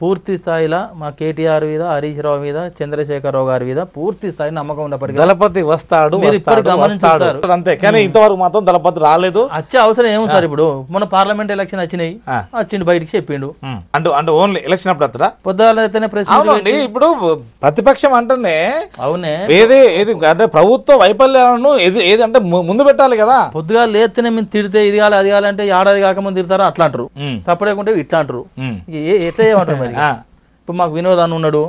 పూర్తి స్థాయిలో మా కేటీఆర్ మీద హరీష్ రావు మీద చంద్రశేఖరరావు గారి మీద పూర్తి స్థాయి నమ్మకం ఉన్నప్పటికీ దళపతి వస్తాడు అంతే కానీ ఇంతవరకు మాత్రం దళపతి రాలేదు వచ్చే అవసరం ఏమో సార్ ఇప్పుడు మన పార్లమెంట్ ఎలక్షన్ వచ్చినాయి వచ్చిండు బయటికి చెప్పిండు అంటే అంటే ఓన్లీ ఎలక్షన్ అప్పుడు అత్తరా పొద్దున ప్రశ్న ఇప్పుడు ప్రతిపక్షం అంటేనే అవునే ఏది ఏది అంటే ప్రభుత్వ వైఫల్యాలను ఏది ఏది అంటే ముందు పెట్టాలి కదా పొద్దుగా లేస్తేనే మేము తిడితే ఇది కాదు అది అంటే ఏడాది కాకముందు తిరుతారా అట్లా అంటారు ఉంటే ఇట్లా అంటారు ఎట్లా ఏమంటారు మరి ఇప్పుడు మాకు వినోద్ అని ఉన్నాడు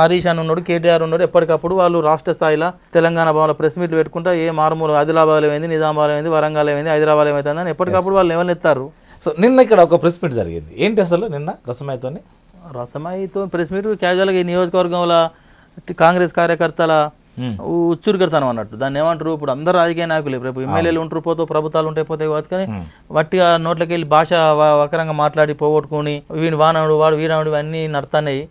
హరీష్ అని ఉన్నాడు కేటీఆర్ ఉన్నాడు ఎప్పటికప్పుడు వాళ్ళు రాష్ట్ర స్థాయిలో తెలంగాణ భవన్లో ప్రెస్ మీట్లు పెట్టుకుంటా ఏ మారుమూలు ఆదిలాబాద్ ఏమైంది నిజామాబాద్ ఏమైంది వరంగల్ ఏమైంది హైదరాబాద్ ఏమైంది అని ఎప్పటికప్పుడు వాళ్ళు ఎవరిని సో నిన్న ఇక్కడ ఒక ప్రెస్ మీట్ జరిగింది ఏంటి అసలు నిన్న రసమాయితోని రసమాయితో ప్రెస్ మీట్ క్యాజువల్గా ఈ నియోజకవర్గంలో కాంగ్రెస్ కార్యకర్తల ఉచ్చురుగడతాను అన్నట్టు దాన్ని ఏమంటారు ఇప్పుడు అందరు రాజకీయ నాయకులు రేపు ఎమ్మెల్యేలు ఉంటారు పోతే ప్రభుత్వాలు ఉంటే పోతే కాదు కానీ వట్టిగా నోట్లకి వెళ్ళి భాష వకరంగా మాట్లాడి పోగొట్టుకుని వీడి వానవుడు వాడు వీరావుడు అన్నీ నడుతున్నాయి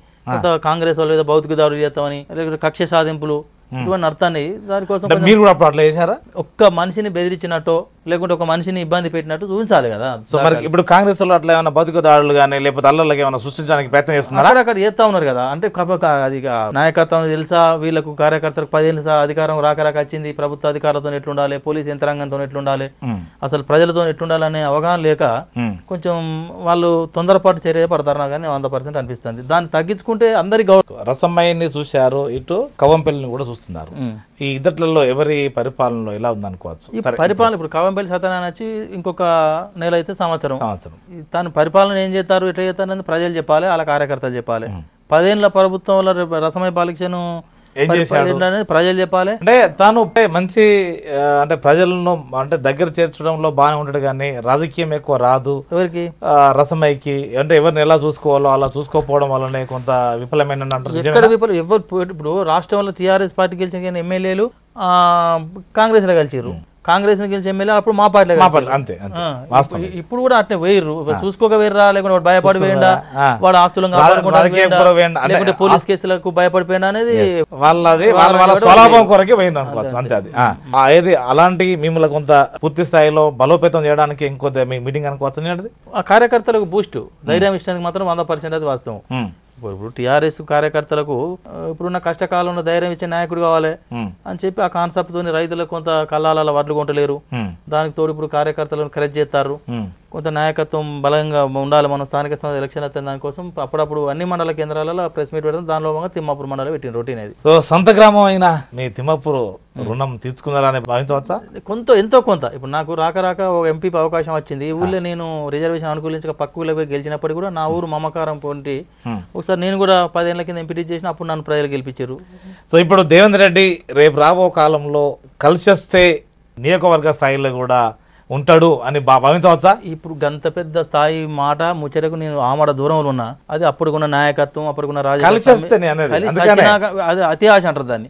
కాంగ్రెస్ వాళ్ళు ఏదో భౌతిక దారులు చేస్తామని లేకపోతే కక్ష సాధింపులు ఇవన్నీ నడతాయి దానికోసం ఒక్క మనిషిని బెదిరించినట్టు లేకుంటే ఒక మనిషిని ఇబ్బంది పెట్టినట్టు చూపించాలి కదా సో మరి ఇప్పుడు కాంగ్రెస్ లో అట్లా ఏమైనా బతుకుదారులు కానీ లేకపోతే అల్లర్లకు ఏమైనా సృష్టించడానికి ప్రయత్నం చేస్తున్నారు అక్కడ చేస్తా ఉన్నారు కదా అంటే అది నాయకత్వం తెలుసా వీళ్ళకు కార్యకర్తలకు పదేళ్ళ అధికారం రాకరాక వచ్చింది ప్రభుత్వ అధికారులతో ఎట్లుండాలి పోలీస్ యంత్రాంగంతో ఎట్లుండాలి అసలు ప్రజలతో ఎట్లుండాలనే అవగాహన లేక కొంచెం వాళ్ళు తొందరపాటు చర్య పడతారు కానీ వంద పర్సెంట్ అనిపిస్తుంది దాన్ని తగ్గించుకుంటే అందరి గౌరవ రసమ్మయ్యని చూశారు ఇటు కవంపల్లిని కూడా చూస్తున్నారు ఈ ఇద్దట్లలో ఎవరి పరిపాలనలో ఎలా ఉందనుకోవచ్చు పరిపాలన ఇప్పుడు కావంపల్లి సత్యనారాయణ వచ్చి ఇంకొక నెల అయితే సంవత్సరం సంవత్సరం తను పరిపాలన ఏం చేస్తారు ఎట్లా చేస్తారు ప్రజలు చెప్పాలి వాళ్ళ కార్యకర్తలు చెప్పాలి పదేళ్ళ ప్రభుత్వంలో రసమయ బాలకృష్ణ ఏం ప్రజలు చెప్పాలి అంటే తాను మంచి అంటే ప్రజలను అంటే దగ్గర చేర్చడంలో బాగానే ఉంటాడు కానీ రాజకీయం ఎక్కువ రాదు ఎవరికి రసమైకి అంటే ఎవరిని ఎలా చూసుకోవాలో అలా చూసుకోకపోవడం వల్లనే కొంత విఫలమైన విఫలం ఎవరు ఇప్పుడు రాష్ట్రంలో టీఆర్ఎస్ పార్టీ గెలిచిన ఎమ్మెల్యేలు కాంగ్రెస్ లో కలిసిరు కాంగ్రెస్ గెలిచి ఎమ్మెల్యే అప్పుడు మా పార్టీ అంతే ఇప్పుడు కూడా అట్లే వేయరు చూసుకోక వేయరా లేకుంటే భయపడి వేయండా వాడు ఆస్తులు పోలీస్ కేసులకు భయపడిపోయినా అనేది వాళ్ళది వాళ్ళ వాళ్ళ స్వలాభం కొరకే పోయింది అనుకోవచ్చు అంతే అది ఏది అలాంటి మిమ్మల్ని కొంత పూర్తి స్థాయిలో బలోపేతం చేయడానికి ఇంకొద్ది మీ మీటింగ్ అనుకోవచ్చు ఆ కార్యకర్తలకు బూస్ట్ ధైర్యం ఇష్టానికి మాత్రం వంద పర్సెంట్ అది వాస్తవం hmm. ఇప్పుడు టీఆర్ఎస్ కార్యకర్తలకు ఇప్పుడున్న కష్టకాలంలో ధైర్యం ఇచ్చే నాయకుడు కావాలి అని చెప్పి ఆ కాన్సెప్ట్ తోని రైతులకు కొంత కళ్ళాల వడ్లు కొంటలేరు దానికి తోడు ఇప్పుడు కార్యకర్తలను క్రెజ్ చేస్తారు కొంత నాయకత్వం బలంగా ఉండాలి మనం స్థానిక సంస్థ ఎలక్షన్ అయితే దానికోసం అప్పుడప్పుడు అన్ని మండల కేంద్రాలలో ప్రెస్ మీట్ పెడతాం దానిలో భాగంగా తిమ్మాపూర్ మండలం పెట్టిన రొటీన్ అది సో సొంత గ్రామం అయినా మీ తిమ్మాపూర్ రుణం తీర్చుకున్నారని భావించవచ్చా కొంత ఎంతో కొంత ఇప్పుడు నాకు రాక రాక ఒక ఎంపీ అవకాశం వచ్చింది ఈ ఊళ్ళో నేను రిజర్వేషన్ అనుకూలించక పక్క ఊళ్ళకి గెలిచినప్పటికీ కూడా నా ఊరు మమకారం పొంటి ఒకసారి నేను కూడా పదేళ్ల కింద ఎంపీటీ చేసిన అప్పుడు నన్ను ప్రజలు గెలిపించారు సో ఇప్పుడు దేవేంద్ర రెడ్డి రేపు రాబో కాలంలో కలిసి వస్తే నియోజకవర్గ స్థాయిలో కూడా ఉంటాడు అని భావించవచ్చా ఇప్పుడు గంత పెద్ద స్థాయి మాట ముచ్చటకు నేను ఆమడ దూరంలో ఉన్నా అది అప్పుడుకున్న నాయకత్వం అప్పుడుకున్న రాజకీయ అతి ఆశ అంటారు దాన్ని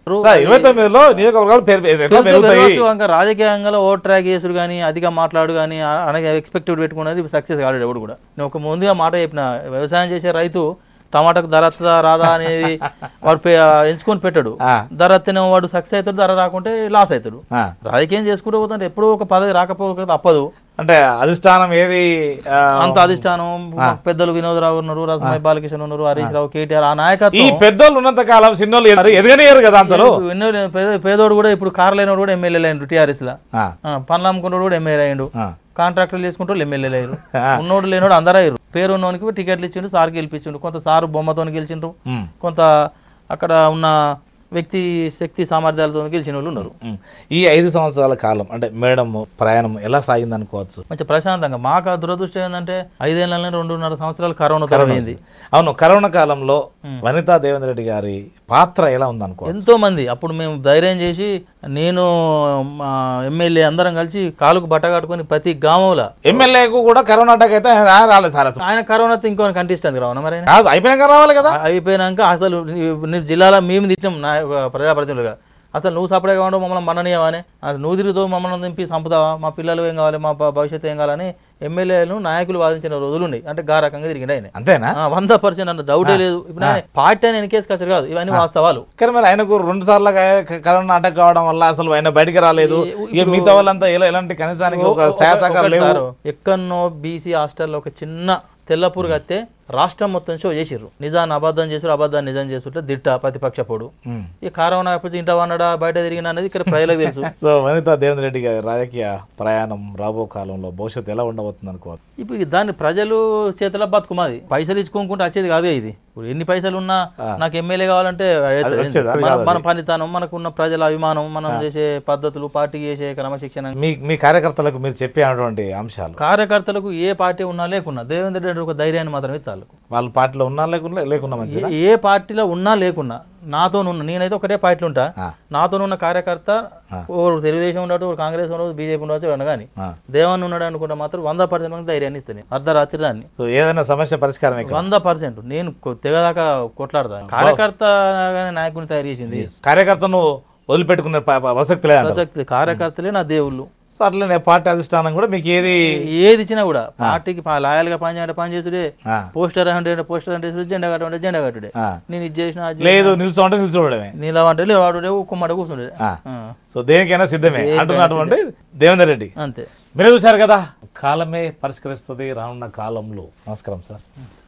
రాజకీయంగా ఓవర్ ట్రాక్ చేసుడు కానీ అధిక మాట్లాడు కానీ అలాగే ఎక్స్పెక్టెడ్ పెట్టుకున్నది సక్సెస్ కాలేడు ఎవడు కూడా నేను ఒక ముందుగా మాట చెప్పిన వ్యవసాయం చేసే రైతు టమాటాకు ధర రాదా అనేది వాడు ఎంచుకొని పెట్టాడు ధర తినే వాడు సక్సెస్ అవుతాడు ధర రాకుంటే లాస్ అవుతాడు రాజకీయం చేసుకుంటూ పోతుంటే ఎప్పుడు ఒక పదవి రాకపోతే తప్పదు అంటే అధిష్టానం ఏది అంత అధిష్టానం పెద్దలు వినోదరావు ఉన్నారు రసమయ బాలకృష్ణ ఉన్నారు హరీష్ రావు కేటీఆర్ ఆ నాయకత్వం ఈ పెద్దోళ్ళు ఉన్నంత కాలం సినిమాలు ఎదగనేయరు కదా అంతలో పేదోడు కూడా ఇప్పుడు కార్ లేనోడు కూడా ఎమ్మెల్యేలు అయ్యిండు టీఆర్ఎస్ లా పనులు అమ్ముకున్నోడు కూడా ఎమ్మెల్యే అయ్యాడు కాంట్రాక్టర్లు చేసుకుంటూ ఎమ్మెల్యే అయ్యారు ఉన్నోడు లేనోడు అందరూ అయ్యారు పేరు ఉన్నోనికి టికెట్లు ఇచ్చిండు సార్ గెలిపించిండు కొంత సార్ బొమ్మతో గెలిచిండ్రు కొంత అక్కడ ఉన్న వ్యక్తి శక్తి సామర్థ్యాలతో గెలిచిన వాళ్ళు ఉన్నారు ఈ ఐదు సంవత్సరాల కాలం అంటే మేడం ప్రయాణం ఎలా సాగింది అనుకోవచ్చు మంచి ప్రశాంతంగా మాకు దురదృష్టం ఏంటంటే ఐదేళ్ళ రెండున్నర సంవత్సరాలు కరోనా అవును కరోనా కాలంలో వనితా దేవేంద్ర రెడ్డి గారి పాత్ర ఎలా ఉందనుకో ఎంతోమంది అప్పుడు మేము ధైర్యం చేసి నేను ఎమ్మెల్యే అందరం కలిసి కాలుకు బట్ట కట్టుకుని ప్రతి గ్రామంలో ఎమ్మెల్యేకు కూడా కరోనా అటాక్ అయితే రాలేదు సార్ ఆయన కరోనా ఇంకో కంటిస్తుంది కరోనా మరి అయిపోయినాక రావాలి కదా అయిపోయినాక అసలు జిల్లాలో మేము తిట్టాం నా ప్రజాప్రతినిధులుగా అసలు నువ్వు సపరేట్ కావడం మమ్మల్ని మననీయమని అసలు నువ్వు తిరుగుతూ మమ్మల్ని దింపి సంపుతావా మా పిల్లలు ఏం కావాలి మా భవిష్యత్తు ఏం కావాలని ఎమ్మెల్యేలు నాయకులు వాదించిన రోజులుండి అంటే గా రకంగా తిరిగిండు ఆయన అంతేనా వంద పర్సెంట్ అంత డౌటే లేదు ఇప్పుడు పార్టీ అని ఎన్కేస్ కాసారు కాదు ఇవన్నీ వాస్తవాలు కానీ మరి ఆయనకు రెండు సార్లు కరోనా అటాక్ కావడం వల్ల అసలు ఆయన బయటకు రాలేదు మిగతా వాళ్ళంతా ఎలాంటి కనీసానికి ఒక ఎక్కడో బీసీ హాస్టల్లో ఒక చిన్న తెల్లపూర్ కత్తే రాష్ట్రం మొత్తం షో చేసిర్రు నిజాన్ని అబద్ధం చేసారు అబద్ధాన్ని నిజం చేస్తుంటే దిట్ట ప్రతిపక్ష పొడు ఈ కారం కాకపోతే ఇంట వన్నడా బయట తిరిగిన అనేది ఇక్కడ ప్రజలకు తెలుసు సో వనిత దేవేంద్ర రెడ్డి గారి రాజకీయ ప్రయాణం రాబో కాలంలో భవిష్యత్తు ఎలా ఉండబోతుంది అనుకో ఇప్పుడు దాన్ని ప్రజలు చేతిలో బతుకుమాది పైసలు ఇచ్చుకోకుండా వచ్చేది కాదే ఇది ఇప్పుడు ఎన్ని పైసలు ఉన్నా నాకు ఎమ్మెల్యే కావాలంటే మన పనితనం మనకున్న ప్రజల అభిమానం మనం చేసే పద్ధతులు పార్టీ చేసే క్రమశిక్షణ మీ మీ కార్యకర్తలకు మీరు చెప్పేటువంటి అంశాలు కార్యకర్తలకు ఏ పార్టీ ఉన్నా లేకున్నా దేవేంద్ర రెడ్డి ఒక ధైర్యాన్ని మాత్రమే ఇస్తాను వాళ్ళ పార్టీలో ఉన్నా లేకున్నా లేకున్నా ఏ పార్టీలో ఉన్నా లేకున్నా ఉన్న నేనైతే ఒకటే పార్టీలు ఉంటా ఉన్న కార్యకర్త ఒకరు తెలుగుదేశం ఉండడు ఒకరు కాంగ్రెస్ ఉండదు బీజేపీ ఉండవచ్చు అనగాని దేవాన్ని ఉన్నాడు అనుకుంటే మాత్రం వంద పర్సెంట్ మంది ధైర్యాన్ని ఇస్తాను అర్ధరాత్రి దాన్ని సో ఏదైనా సమస్య పరిష్కారం వంద పర్సెంట్ నేను తెగదాకా కొట్లాడతాను కార్యకర్త నాయకుని తయారు చేసింది కార్యకర్తను వదిలిపెట్టుకునే ప్రసక్తి లేదు ప్రసక్తి కార్యకర్తలే నా దేవుళ్ళు సో అట్లనే పార్టీ అధిష్టానం కూడా మీకు ఏది ఏది ఇచ్చినా కూడా పార్టీకి లాయల్గా పని చేయడం పని చేసుడే పోస్టర్ అంటే పోస్టర్ అంటే జెండా కట్టమంటే జెండా కట్టుడే నేను ఇది చేసిన లేదు అంటే నిల్చోడమే నిలవంటే వాడుడే కుమ్మడ కూర్చుండే సో దేనికైనా సిద్ధమే అంటున్నటువంటి దేవేందర్ రెడ్డి అంతే మీరు చూశారు కదా కాలమే పరిష్కరిస్తుంది రానున్న కాలంలో నమస్కారం సార్